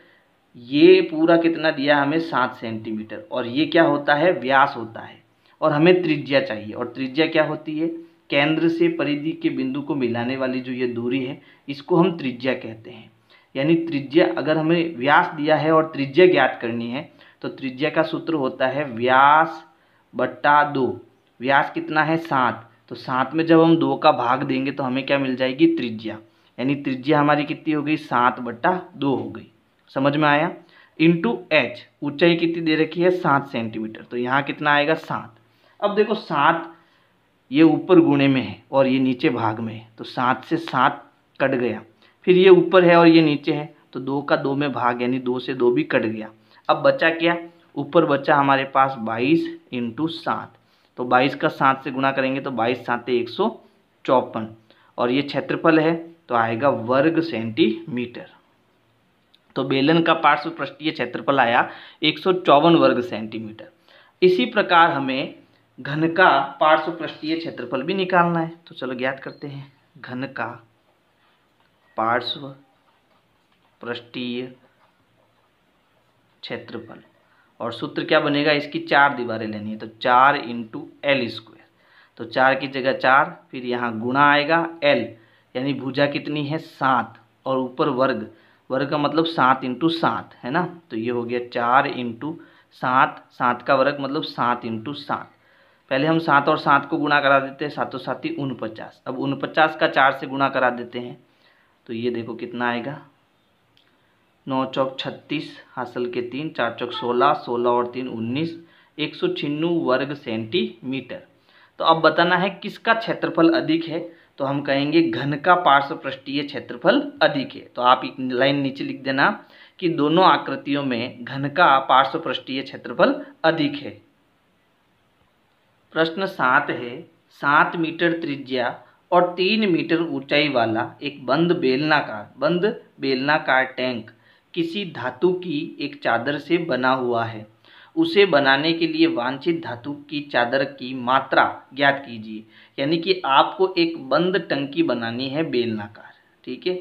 ये पूरा कितना दिया हमें सात सेंटीमीटर और ये क्या होता है व्यास होता है और हमें त्रिज्या चाहिए और त्रिज्या क्या होती है केंद्र से परिधि के बिंदु को मिलाने वाली जो ये दूरी है इसको हम त्रिज्या कहते हैं यानी त्रिज्या अगर हमें व्यास दिया है और त्रिज्या ज्ञात करनी है तो त्रिज्या का सूत्र होता है व्यास बट्टा दो व्यास कितना है सात तो सात में जब हम दो का भाग देंगे तो हमें क्या मिल जाएगी त्रिज्या यानी त्रिज्या हमारी कितनी हो गई सात बट्टा दो हो गई समझ में आया इंटू एच ऊंचाई कितनी दे रखी है सात सेंटीमीटर तो यहाँ कितना आएगा सात अब देखो सात ये ऊपर गुणे में है और ये नीचे भाग में है तो सात से सात कट गया फिर ये ऊपर है और ये नीचे है तो दो का दो में भाग यानी दो से दो भी कट गया अब बचा क्या ऊपर बचा हमारे पास बाईस इंटू सात तो बाईस का सात से गुणा करेंगे तो बाईस सात एक सौ चौपन और ये क्षेत्रफल है तो आएगा वर्ग सेंटीमीटर तो बेलन का पार्श्व पृष्ठीय क्षेत्रफल आया एक वर्ग सेंटीमीटर इसी प्रकार हमें घन का पार्श्व पृष्ठीय क्षेत्रफल भी निकालना है तो चलो ज्ञात करते हैं घन का पार्श्व पृष्ठीय क्षेत्रफल और सूत्र क्या बनेगा इसकी चार दीवारें लेनी है तो चार इंटू एल स्क्वायर तो चार की जगह चार फिर यहाँ गुणा आएगा एल यानी भुजा कितनी है सात और ऊपर वर्ग वर्ग का मतलब सात इंटू सात है ना तो ये हो गया चार इंटू सात सात का वर्ग मतलब सात इंटू सात पहले हम सात और सात को गुणा करा देते हैं सातों सात ही उनपचास अब उनपचास का चार से गुणा करा देते हैं तो ये देखो कितना आएगा नौ चौक छत्तीस हासिल के तीन चार चौक सोलह सोलह और तीन उन्नीस एक सौ छिन्नू वर्ग सेंटीमीटर तो अब बताना है किसका क्षेत्रफल अधिक है तो हम कहेंगे घन का पार्श्व पृष्ठीय क्षेत्रफल अधिक है तो आप एक लाइन नीचे लिख देना कि दोनों आकृतियों में घन का पार्श्व पृष्ठीय क्षेत्रफल अधिक है प्रश्न सात है सात मीटर त्रिज्या और तीन मीटर ऊंचाई वाला एक बंद बेलनाकार बंद बेलनाकार टैंक किसी धातु की एक चादर से बना हुआ है उसे बनाने के लिए वांछित धातु की चादर की मात्रा ज्ञात कीजिए यानी कि आपको एक बंद टंकी बनानी है बेलनाकार ठीक है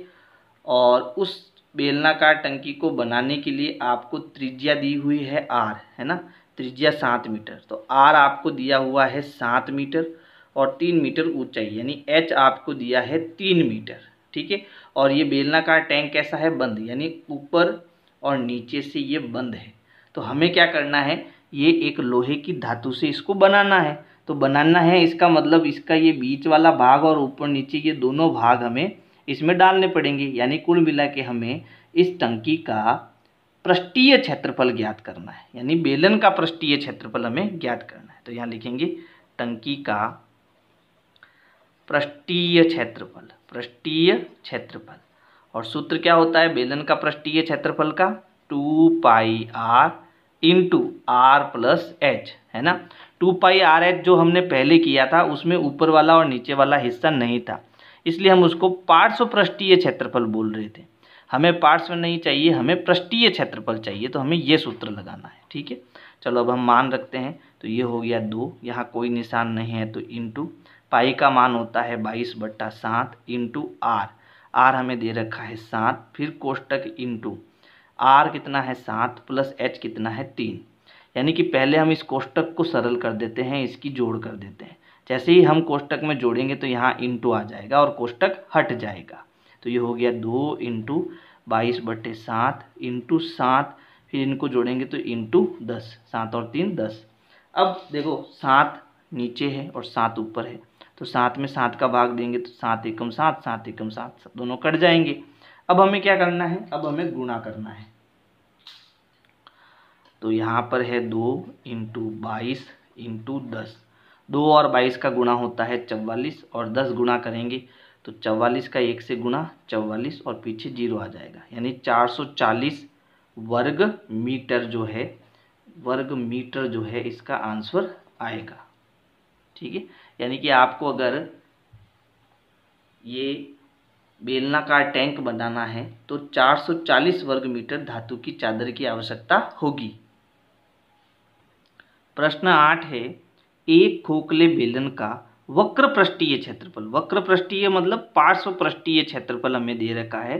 और उस बेलनाकार टंकी को बनाने के लिए आपको त्रिज्या दी हुई है आर है ना त्रिज्या सात मीटर तो आर आपको दिया हुआ है सात मीटर और तीन मीटर ऊंचाई यानी एच आपको दिया है तीन मीटर ठीक है और ये बेलनाकार टैंक कैसा है बंद यानी ऊपर और नीचे से ये बंद है तो हमें क्या करना है ये एक लोहे की धातु से इसको बनाना है तो बनाना है इसका मतलब इसका ये बीच वाला भाग और ऊपर नीचे ये दोनों भाग हमें इसमें डालने पड़ेंगे यानी कुल मिला के हमें इस टंकी का पृष्ठीय क्षेत्रफल ज्ञात करना है यानी बेलन का पृष्ठीय क्षेत्रफल हमें ज्ञात करना है तो यहाँ लिखेंगे टंकी का पृष्ठीय क्षेत्रफल पृष्ठीय क्षेत्रफल और सूत्र क्या होता है बेलन का पृष्ठीय क्षेत्रफल का two pi r into r plus h है ना टू पाई आर एच जो हमने पहले किया था उसमें ऊपर वाला और नीचे वाला हिस्सा नहीं था इसलिए हम उसको पार्श्व पृष्ठीय क्षेत्रफल बोल रहे थे हमें पार्ट्स में नहीं चाहिए हमें पृष्ठीय क्षेत्रफल चाहिए तो हमें ये सूत्र लगाना है ठीक है चलो अब हम मान रखते हैं तो ये हो गया दो यहाँ कोई निशान नहीं है तो इंटू पाई का मान होता है बाईस बट्टा सात इंटू आर आर हमें दे रखा है सात फिर कोष्टक इंटू आर कितना है सात प्लस एच कितना है तीन यानी कि पहले हम इस कोष्टक को सरल कर देते हैं इसकी जोड़ कर देते हैं जैसे ही हम कोष्टक में जोड़ेंगे तो यहाँ इंटू आ जाएगा और कोष्टक हट जाएगा तो ये हो गया दो इंटू बाईस बटे सात इंटू सात फिर इनको जोड़ेंगे तो इंटू दस सात और तीन दस अब देखो सात नीचे है और सात ऊपर है तो सात में सात का भाग देंगे तो सात एकम सात सात एकम सात दोनों कट जाएंगे अब हमें क्या करना है अब हमें गुणा करना है तो यहाँ पर है दो इंटू बाईस इंटू दस दो और बाईस का गुणा होता है चवालीस और दस गुणा करेंगे तो चवालीस का एक से गुणा चवालीस और पीछे जीरो आ जाएगा यानी चार सौ चालीस वर्ग मीटर जो है वर्ग मीटर जो है इसका आंसर आएगा ठीक है यानी कि आपको अगर ये बेलनाकार टैंक बनाना है तो 440 वर्ग मीटर धातु की चादर की आवश्यकता होगी प्रश्न आठ है एक खोखले बेलन का वक्र पृष्ठीय क्षेत्रफल वक्र पृष्ठीय मतलब पार्श्व पृष्ठीय क्षेत्रफल हमें दे रखा है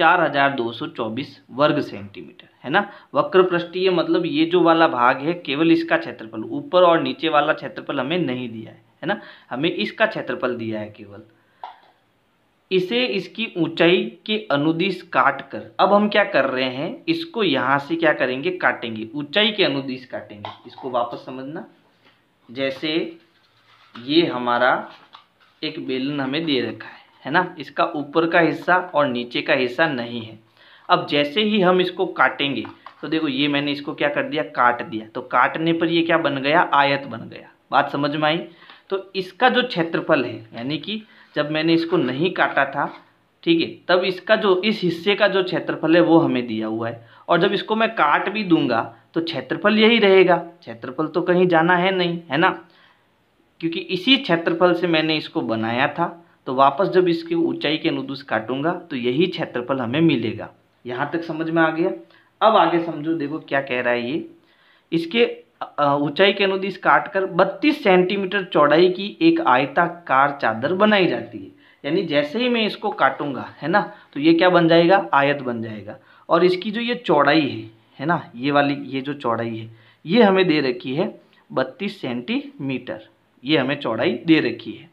4224 वर्ग सेंटीमीटर है ना वक्र पृष्ठीय मतलब ये जो वाला भाग है केवल इसका क्षेत्रफल ऊपर और नीचे वाला क्षेत्रफल हमें नहीं दिया है है ना हमें इसका क्षेत्रफल दिया है केवल इसे इसकी ऊंचाई के अनुदिश काट कर अब हम क्या कर रहे हैं इसको यहाँ से क्या करेंगे काटेंगे ऊंचाई के अनुदिश काटेंगे इसको वापस समझना जैसे ये हमारा एक बेलन हमें दे रखा है है ना इसका ऊपर का हिस्सा और नीचे का हिस्सा नहीं है अब जैसे ही हम इसको काटेंगे तो देखो ये मैंने इसको क्या कर दिया काट दिया तो काटने पर ये क्या बन गया आयत बन गया बात समझ में आई तो इसका जो क्षेत्रफल है यानी कि जब मैंने इसको नहीं काटा था ठीक है तब इसका जो इस हिस्से का जो क्षेत्रफल है वो हमें दिया हुआ है और जब इसको मैं काट भी दूंगा तो क्षेत्रफल यही रहेगा क्षेत्रफल तो कहीं जाना है नहीं है ना क्योंकि इसी क्षेत्रफल से मैंने इसको बनाया था तो वापस जब इसकी ऊंचाई के अनुदूस काटूंगा तो यही क्षेत्रफल हमें मिलेगा यहाँ तक समझ में आ गया अब आगे समझो देखो क्या कह रहा है ये इसके ऊंचाई के अनुदिश काटकर 32 सेंटीमीटर चौड़ाई की एक आयताकार चादर बनाई जाती है यानी जैसे ही मैं इसको काटूंगा है ना तो ये क्या बन जाएगा आयत बन जाएगा और इसकी जो ये चौड़ाई है है ना ये वाली ये जो चौड़ाई है ये हमें दे रखी है बत्तीस सेंटीमीटर ये हमें चौड़ाई दे रखी है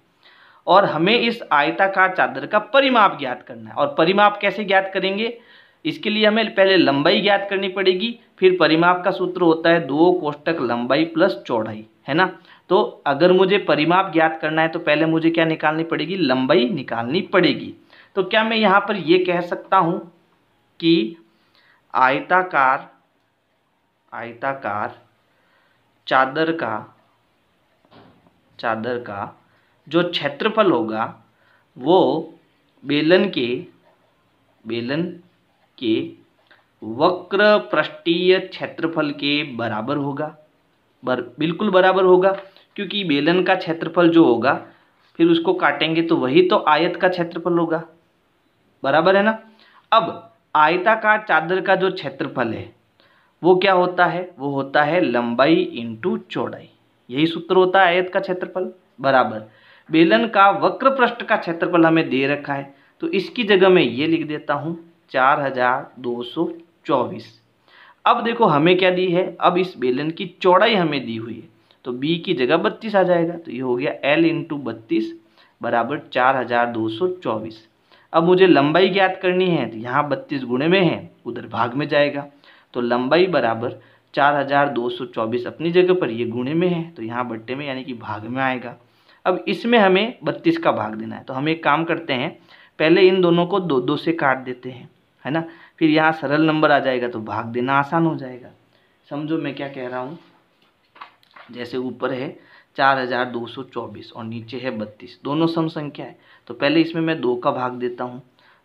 और हमें इस आयताकार चादर का परिमाप ज्ञात करना है और परिमाप कैसे ज्ञात करेंगे इसके लिए हमें पहले लंबाई ज्ञात करनी पड़ेगी फिर परिमाप का सूत्र होता है दो कोष्टक लंबाई प्लस चौड़ाई है ना तो अगर मुझे परिमाप ज्ञात करना है तो पहले मुझे क्या निकालनी पड़ेगी लंबाई निकालनी पड़ेगी तो क्या मैं यहाँ पर ये कह सकता हूँ कि आयताकार आयताकार चादर का चादर का जो क्षेत्रफल होगा वो बेलन के बेलन के वक्र पृष्ठीय क्षेत्रफल के बराबर होगा बर बिल्कुल बराबर होगा क्योंकि बेलन का क्षेत्रफल जो होगा फिर उसको काटेंगे तो वही तो आयत का क्षेत्रफल होगा बराबर है ना अब आयताकार चादर का जो क्षेत्रफल है वो क्या होता है वो होता है लंबाई इंटू चौड़ाई यही सूत्र होता है आयत का क्षेत्रफल बराबर बेलन का वक्र पृष्ठ का क्षेत्रफल हमें दे रखा है तो इसकी जगह मैं ये लिख देता हूँ चार हजार दो सौ चौबीस अब देखो हमें क्या दी है अब इस बेलन की चौड़ाई हमें दी हुई है तो बी की जगह बत्तीस आ जाएगा तो ये हो गया एल इंटू बत्तीस बराबर चार हजार दो सौ चौबीस अब मुझे लंबाई ज्ञात करनी है तो यहाँ बत्तीस गुणे में है उधर भाग में जाएगा तो लंबाई बराबर चार हज़ार दो सौ चौबीस अपनी जगह पर ये गुणे में है तो यहाँ बट्टे में यानी कि भाग में आएगा अब इसमें हमें बत्तीस का भाग देना है तो हम एक काम करते हैं पहले इन दोनों को दो दो से काट देते हैं है ना फिर यहाँ सरल नंबर आ जाएगा तो भाग देना आसान हो जाएगा समझो मैं क्या कह रहा हूँ जैसे ऊपर है चार हज़ार दो सौ चौबीस और नीचे है बत्तीस दोनों सम संख्या है तो पहले इसमें मैं दो का भाग देता हूँ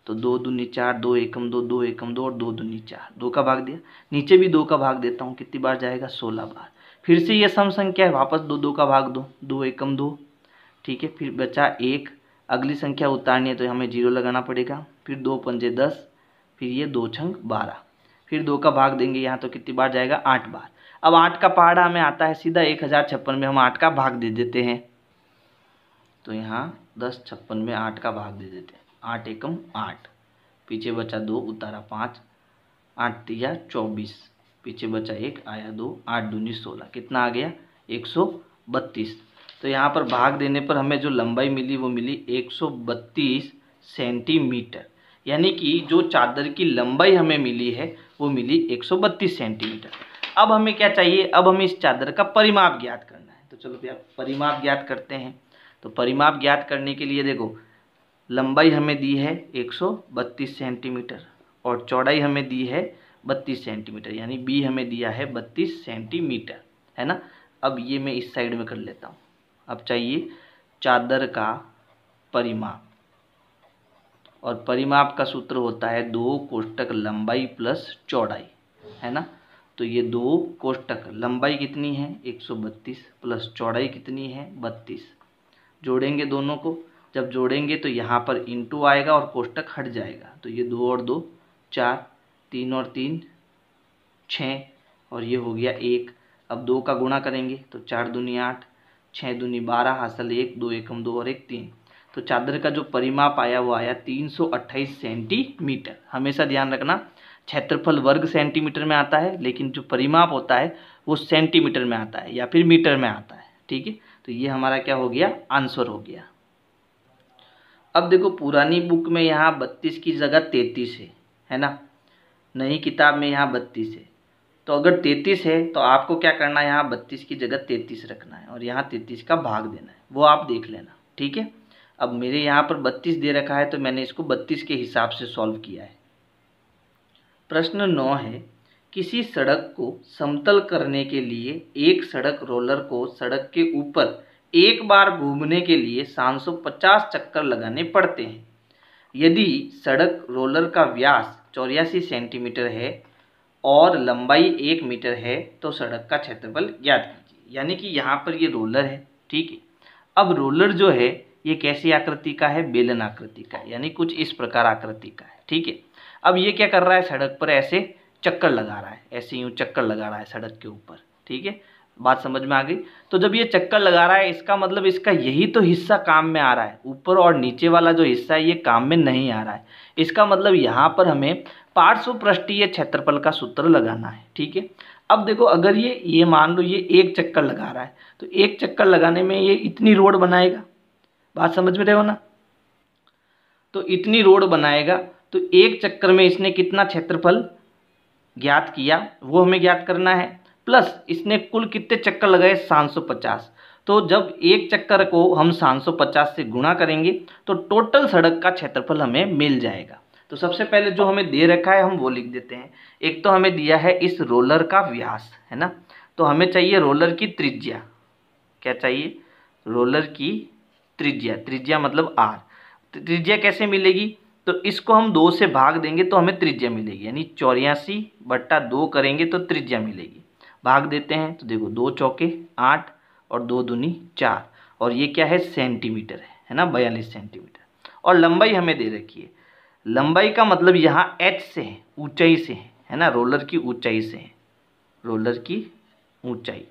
तो दो दूनी चार दो एकम दो दो एकम दो और दो दूनी चार दो का भाग दिया नीचे भी दो का भाग देता हूँ कितनी बार जाएगा सोलह बार फिर से ये सम संख्या है वापस दो दो का भाग दो दो एकम दो ठीक है फिर बचा एक अगली संख्या उतारनी है तो हमें जीरो लगाना पड़ेगा फिर दो पंजे दस फिर ये दो छंग बारह फिर दो का भाग देंगे यहाँ तो कितनी बार जाएगा आठ बार अब आठ का पहाड़ा हमें आता है सीधा एक हज़ार छप्पन में हम आठ का भाग दे देते हैं तो यहाँ दस छप्पन में आठ का भाग दे देते हैं आठ एकम आठ पीछे बचा दो उतारा पाँच आठ तिया चौबीस पीछे बचा एक आया दो आठ दूनी सोलह कितना आ गया एक सौ बत्तीस तो यहाँ पर भाग देने पर हमें जो लंबाई मिली वो मिली एक सौ बत्तीस सेंटीमीटर यानी कि जो चादर की लंबाई हमें मिली है वो मिली एक सौ बत्तीस सेंटीमीटर अब हमें क्या चाहिए अब हमें इस चादर का परिमाप ज्ञात करना है तो चलो भैया परिमाप ज्ञात करते हैं तो परिमाप ज्ञात करने के लिए देखो लंबाई हमें दी है 132 सेंटीमीटर और चौड़ाई हमें दी है 32 सेंटीमीटर यानी बी हमें दिया है 32 सेंटीमीटर है ना अब ये मैं इस साइड में कर लेता हूँ अब चाहिए चादर का परिमाप और परिमाप का सूत्र होता है दो कोष्टक लंबाई प्लस चौड़ाई है ना तो ये दो कोष्टक लंबाई कितनी है 132 प्लस चौड़ाई कितनी है 32 जोड़ेंगे दोनों को जब जोड़ेंगे तो यहाँ पर इंटू आएगा और कोष्टक हट जाएगा तो ये दो और दो चार तीन और तीन छः और ये हो गया एक अब दो का गुणा करेंगे तो चार दूनी आठ छः दूनी बारह हासिल एक दो एकम दो और एक तीन तो चादर का जो परिमाप आया वो आया तीन सौ अट्ठाईस सेंटीमीटर हमेशा ध्यान रखना क्षेत्रफल वर्ग सेंटीमीटर में आता है लेकिन जो परिमाप होता है वो सेंटीमीटर में आता है या फिर मीटर में आता है ठीक है तो ये हमारा क्या हो गया आंसर हो गया अब देखो पुरानी बुक में यहाँ बत्तीस की जगह तैतीस है है ना नई किताब में यहाँ बत्तीस है तो अगर तैतीस है तो आपको क्या करना है यहाँ बत्तीस की जगह तैतीस रखना है और यहाँ तैतीस का भाग देना है वो आप देख लेना ठीक है अब मेरे यहाँ पर बत्तीस दे रखा है तो मैंने इसको बत्तीस के हिसाब से सॉल्व किया है प्रश्न नौ है किसी सड़क को समतल करने के लिए एक सड़क रोलर को सड़क के ऊपर एक बार घूमने के लिए 750 चक्कर लगाने पड़ते हैं यदि सड़क रोलर का व्यास चौरासी सेंटीमीटर है और लंबाई एक मीटर है तो सड़क का क्षेत्रफल ज्ञात कीजिए यानी कि यहाँ पर ये रोलर है ठीक है अब रोलर जो है ये कैसी आकृति का है बेलन आकृति का यानी कुछ इस प्रकार आकृति का है ठीक है अब ये क्या कर रहा है सड़क पर ऐसे चक्कर लगा रहा है ऐसे यूँ चक्कर लगा रहा है सड़क के ऊपर ठीक है बात समझ में आ गई तो जब ये चक्कर लगा रहा है इसका मतलब इसका यही तो हिस्सा काम में आ रहा है ऊपर और नीचे वाला जो हिस्सा है ये काम में नहीं आ रहा है इसका मतलब यहाँ पर हमें पृष्ठीय क्षेत्रफल का सूत्र लगाना है ठीक है अब देखो अगर ये ये मान लो ये एक चक्कर लगा रहा है तो एक चक्कर लगाने में ये इतनी रोड बनाएगा बात समझ में रहे हो ना तो इतनी रोड बनाएगा तो एक चक्कर में इसने कितना क्षेत्रफल ज्ञात किया वो हमें ज्ञात करना है प्लस इसने कुल कितने चक्कर लगाए 750 तो जब एक चक्कर को हम 750 से गुणा करेंगे तो टोटल सड़क का क्षेत्रफल हमें मिल जाएगा तो सबसे पहले जो हमें दे रखा है हम वो लिख देते हैं एक तो हमें दिया है इस रोलर का व्यास है ना तो हमें चाहिए रोलर की त्रिज्या क्या चाहिए रोलर की त्रिज्या त्रिज्या मतलब आर त्रिज्या कैसे मिलेगी तो इसको हम दो से भाग देंगे तो हमें त्रिज्या मिलेगी यानी चौरासी बट्टा दो करेंगे तो त्रिज्या मिलेगी भाग देते हैं तो देखो दो चौके आठ और दो दुनी चार और ये क्या है सेंटीमीटर है है ना बयालीस सेंटीमीटर और लंबाई हमें दे रखी है लंबाई का मतलब यहाँ एच से है ऊंचाई से है है ना रोलर की ऊंचाई से है रोलर की ऊंचाई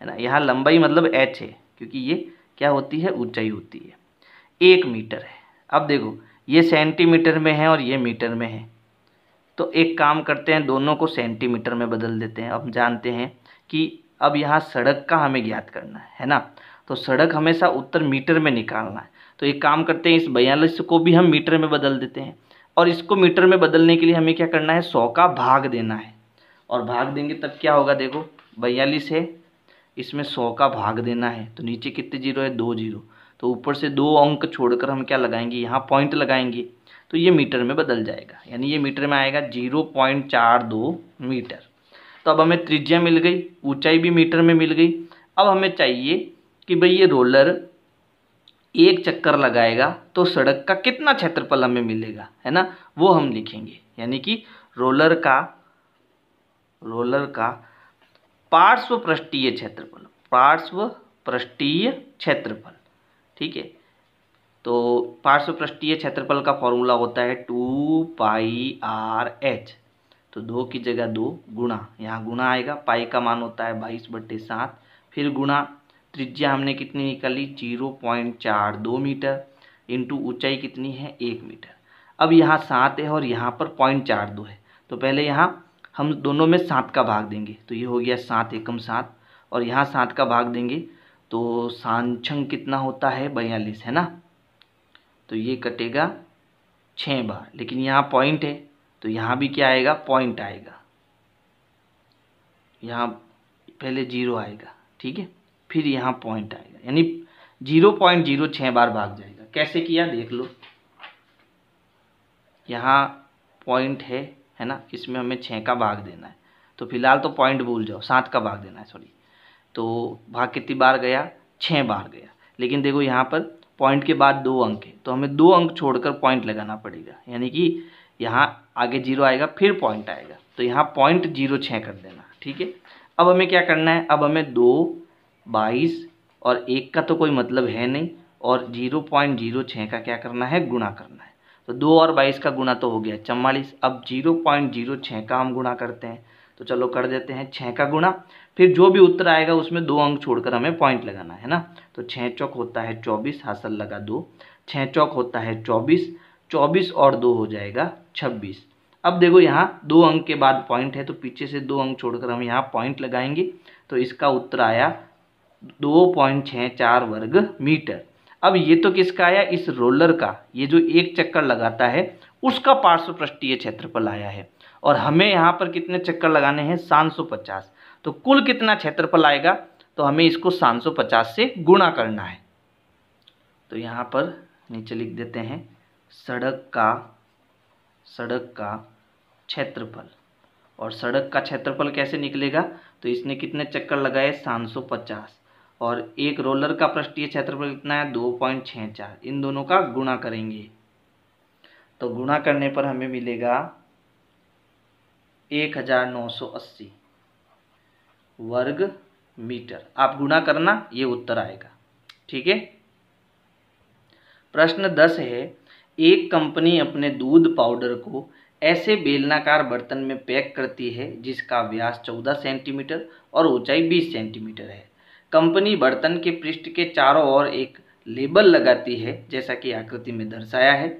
है ना यहाँ लंबाई मतलब एच है क्योंकि ये क्या होती है ऊंचाई होती है एक मीटर है अब देखो ये सेंटीमीटर में है और ये मीटर में है तो एक काम करते हैं दोनों को सेंटीमीटर में बदल देते हैं अब जानते हैं कि अब यहाँ सड़क का हमें ज्ञात करना है ना तो सड़क हमेशा उत्तर मीटर में निकालना है तो एक काम करते हैं इस बयालीस को भी हम मीटर में बदल देते हैं और इसको मीटर में बदलने के लिए हमें क्या करना है सौ का भाग देना है और भाग देंगे तब क्या होगा देखो बयालीस है इसमें सौ का भाग देना है तो नीचे कितने जीरो है दो जीरो तो ऊपर से दो अंक छोड़कर हम क्या लगाएंगे यहाँ पॉइंट लगाएंगे तो ये मीटर में बदल जाएगा यानी ये मीटर में आएगा जीरो पॉइंट चार दो मीटर तो अब हमें त्रिज्या मिल गई ऊंचाई भी मीटर में मिल गई अब हमें चाहिए कि भाई ये रोलर एक चक्कर लगाएगा तो सड़क का कितना क्षेत्रफल हमें मिलेगा है ना वो हम लिखेंगे यानी कि रोलर का रोलर का पार्श्व पृष्ठीय क्षेत्रफल पार्श्व पृष्ठीय क्षेत्रफल ठीक है तो पार्श्व पृष्ठीय क्षेत्रफल का फॉर्मूला होता है टू पाई आर एच तो दो की जगह दो गुणा यहाँ गुणा आएगा पाई का मान होता है बाईस बट्टे सात फिर गुणा त्रिज्या हमने कितनी निकाली जीरो पॉइंट चार दो मीटर इंटू ऊंचाई कितनी है एक मीटर अब यहाँ सात है और यहाँ पर पॉइंट चार दो है तो पहले यहाँ हम दोनों में सात का भाग देंगे तो ये हो गया सात एकम सात और यहाँ सात का भाग देंगे तो सांछंग कितना होता है बयालीस है ना तो ये कटेगा छः बार लेकिन यहाँ पॉइंट है तो यहाँ भी क्या आएगा पॉइंट आएगा यहाँ पहले जीरो आएगा ठीक है फिर यहाँ पॉइंट आएगा यानी जीरो पॉइंट जीरो छः बार भाग जाएगा कैसे किया देख लो यहाँ पॉइंट है है ना इसमें हमें छः का भाग देना है तो फिलहाल तो पॉइंट भूल जाओ सात का भाग देना है सॉरी तो भाग कितनी बार गया छः बार गया लेकिन देखो यहाँ पर पॉइंट के बाद दो अंक है तो हमें दो अंक छोड़कर पॉइंट लगाना पड़ेगा यानी कि यहाँ आगे जीरो आएगा फिर पॉइंट आएगा तो यहाँ पॉइंट जीरो छः कर देना ठीक है अब हमें क्या करना है अब हमें दो बाईस और एक का तो कोई मतलब है नहीं और जीरो पॉइंट जीरो छः का क्या करना है गुणा करना है तो दो और बाईस का गुणा तो हो गया चवालीस अब जीरो पॉइंट जीरो छः का हम गुणा करते हैं तो चलो कर देते हैं छः का गुणा फिर जो भी उत्तर आएगा उसमें दो अंक छोड़कर हमें पॉइंट लगाना है ना तो छः चौक होता है चौबीस हासिल लगा दो छः चौक होता है चौबीस चौबीस और दो हो जाएगा छब्बीस अब देखो यहाँ दो अंक के बाद पॉइंट है तो पीछे से दो अंक छोड़कर हम यहाँ पॉइंट लगाएंगे तो इसका उत्तर आया दो पॉइंट छः चार वर्ग मीटर अब ये तो किसका आया इस रोलर का ये जो एक चक्कर लगाता है उसका पार्श्व पृष्ठीय क्षेत्रफल आया है और हमें यहाँ पर कितने चक्कर लगाने हैं सात सौ पचास तो कुल कितना क्षेत्रफल आएगा तो हमें इसको 750 से गुणा करना है तो यहाँ पर नीचे लिख देते हैं सड़क का सड़क का क्षेत्रफल और सड़क का क्षेत्रफल कैसे निकलेगा तो इसने कितने चक्कर लगाए 750 और एक रोलर का पृष्ठीय क्षेत्रफल कितना है दो पॉइंट छः चार इन दोनों का गुणा करेंगे तो गुणा करने पर हमें मिलेगा एक हज़ार नौ सौ अस्सी वर्ग मीटर आप गुणा करना ये उत्तर आएगा ठीक है प्रश्न दस है एक कंपनी अपने दूध पाउडर को ऐसे बेलनाकार बर्तन में पैक करती है जिसका व्यास 14 सेंटीमीटर और ऊंचाई 20 सेंटीमीटर है कंपनी बर्तन के पृष्ठ के चारों ओर एक लेबल लगाती है जैसा कि आकृति में दर्शाया है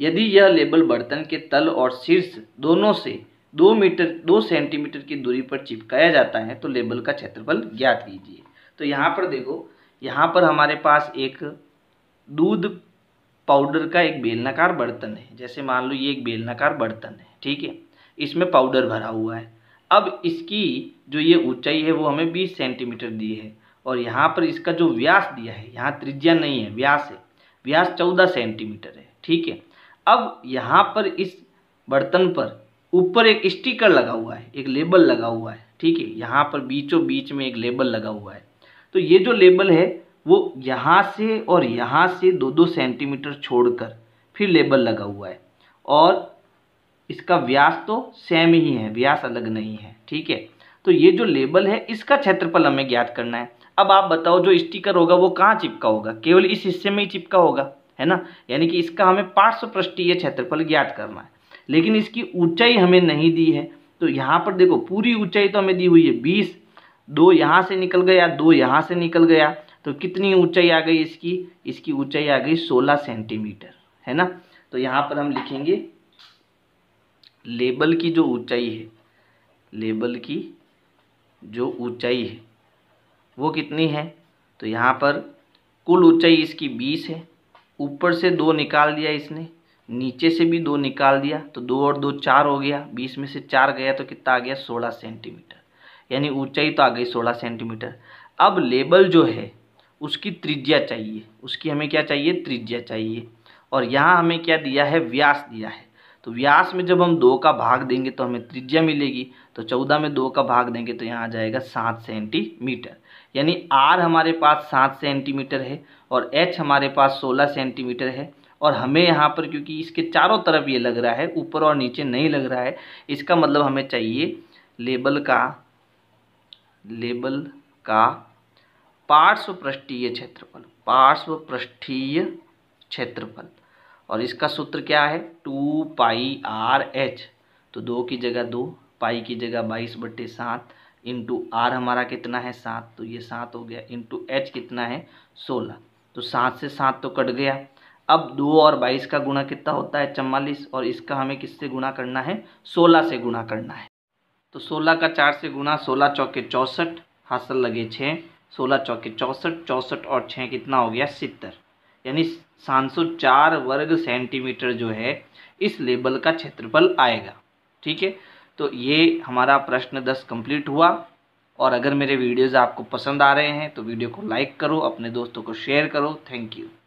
यदि यह लेबल बर्तन के तल और शीर्ष दोनों से दो मीटर दो सेंटीमीटर की दूरी पर चिपकाया जाता है तो लेबल का क्षेत्रफल ज्ञात कीजिए तो यहाँ पर देखो यहाँ पर हमारे पास एक दूध पाउडर का एक बेलनाकार बर्तन है जैसे मान लो ये एक बेलनाकार बर्तन है ठीक है इसमें पाउडर भरा हुआ है अब इसकी जो ये ऊंचाई है वो हमें 20 सेंटीमीटर दी है और यहाँ पर इसका जो व्यास दिया है यहाँ त्रिज्या नहीं है व्यास है व्यास 14 सेंटीमीटर है ठीक है अब यहाँ पर इस बर्तन पर ऊपर एक स्टिकर लगा हुआ है एक लेबल लगा हुआ है ठीक है यहाँ पर बीचों बीच में एक लेबल लगा हुआ है तो ये जो लेबल है वो यहाँ से और यहाँ से दो दो सेंटीमीटर छोड़कर फिर लेबल लगा हुआ है और इसका व्यास तो सेम ही है व्यास अलग नहीं है ठीक है तो ये जो लेबल है इसका क्षेत्रफल हमें ज्ञात करना है अब आप बताओ जो स्टिकर होगा वो कहाँ चिपका होगा केवल इस हिस्से में ही चिपका होगा है ना यानी कि इसका हमें पार्श्व पृष्ठीय क्षेत्रफल ज्ञात करना है लेकिन इसकी ऊंचाई हमें नहीं दी है तो यहाँ पर देखो पूरी ऊंचाई तो हमें दी हुई है बीस दो यहाँ से निकल गया दो यहाँ से निकल गया तो कितनी ऊंचाई आ गई इसकी इसकी ऊंचाई आ गई सोलह सेंटीमीटर है ना तो यहाँ पर हम लिखेंगे लेबल की जो ऊंचाई है लेबल की जो ऊंचाई है वो कितनी है तो यहाँ पर कुल ऊंचाई इसकी बीस है ऊपर से दो निकाल दिया इसने नीचे से भी दो निकाल दिया तो दो और दो चार हो गया बीस में से चार गया तो कितना आ गया सोलह सेंटीमीटर यानी ऊंचाई तो आ गई सोलह सेंटीमीटर अब लेबल जो है उसकी त्रिज्या चाहिए उसकी हमें क्या चाहिए त्रिज्या चाहिए और यहाँ हमें क्या दिया है व्यास दिया है तो व्यास में जब हम दो का भाग देंगे तो हमें त्रिज्या मिलेगी तो चौदह में दो का भाग देंगे तो यहाँ आ जाएगा सात सेंटीमीटर यानी आर हमारे पास सात सेंटीमीटर है और एच हमारे पास सोलह सेंटीमीटर है और हमें यहाँ पर क्योंकि इसके चारों तरफ ये लग रहा है ऊपर और नीचे नहीं लग रहा है इसका मतलब हमें चाहिए लेबल का लेबल का पार्श्व पृष्ठीय क्षेत्रफल पार्श्व पृष्ठीय क्षेत्रफल और इसका सूत्र क्या है टू पाई आर एच तो दो की जगह दो पाई की जगह बाईस बट्टे सात इंटू आर हमारा कितना है सात तो ये सात हो गया इंटू एच कितना है सोलह तो सात से सात तो कट गया अब दो और बाईस का गुणा कितना होता है चवालीस और इसका हमें किससे गुणा करना है सोलह से गुणा करना है तो सोलह का चार से गुणा सोलह चौके चौंसठ हासिल लगे छः सोलह चौके चौंसठ चौंसठ और छः कितना हो गया सितर यानी सात सौ चार वर्ग सेंटीमीटर जो है इस लेबल का क्षेत्रफल आएगा ठीक है तो ये हमारा प्रश्न दस कंप्लीट हुआ और अगर मेरे वीडियोज़ आपको पसंद आ रहे हैं तो वीडियो को लाइक करो अपने दोस्तों को शेयर करो थैंक यू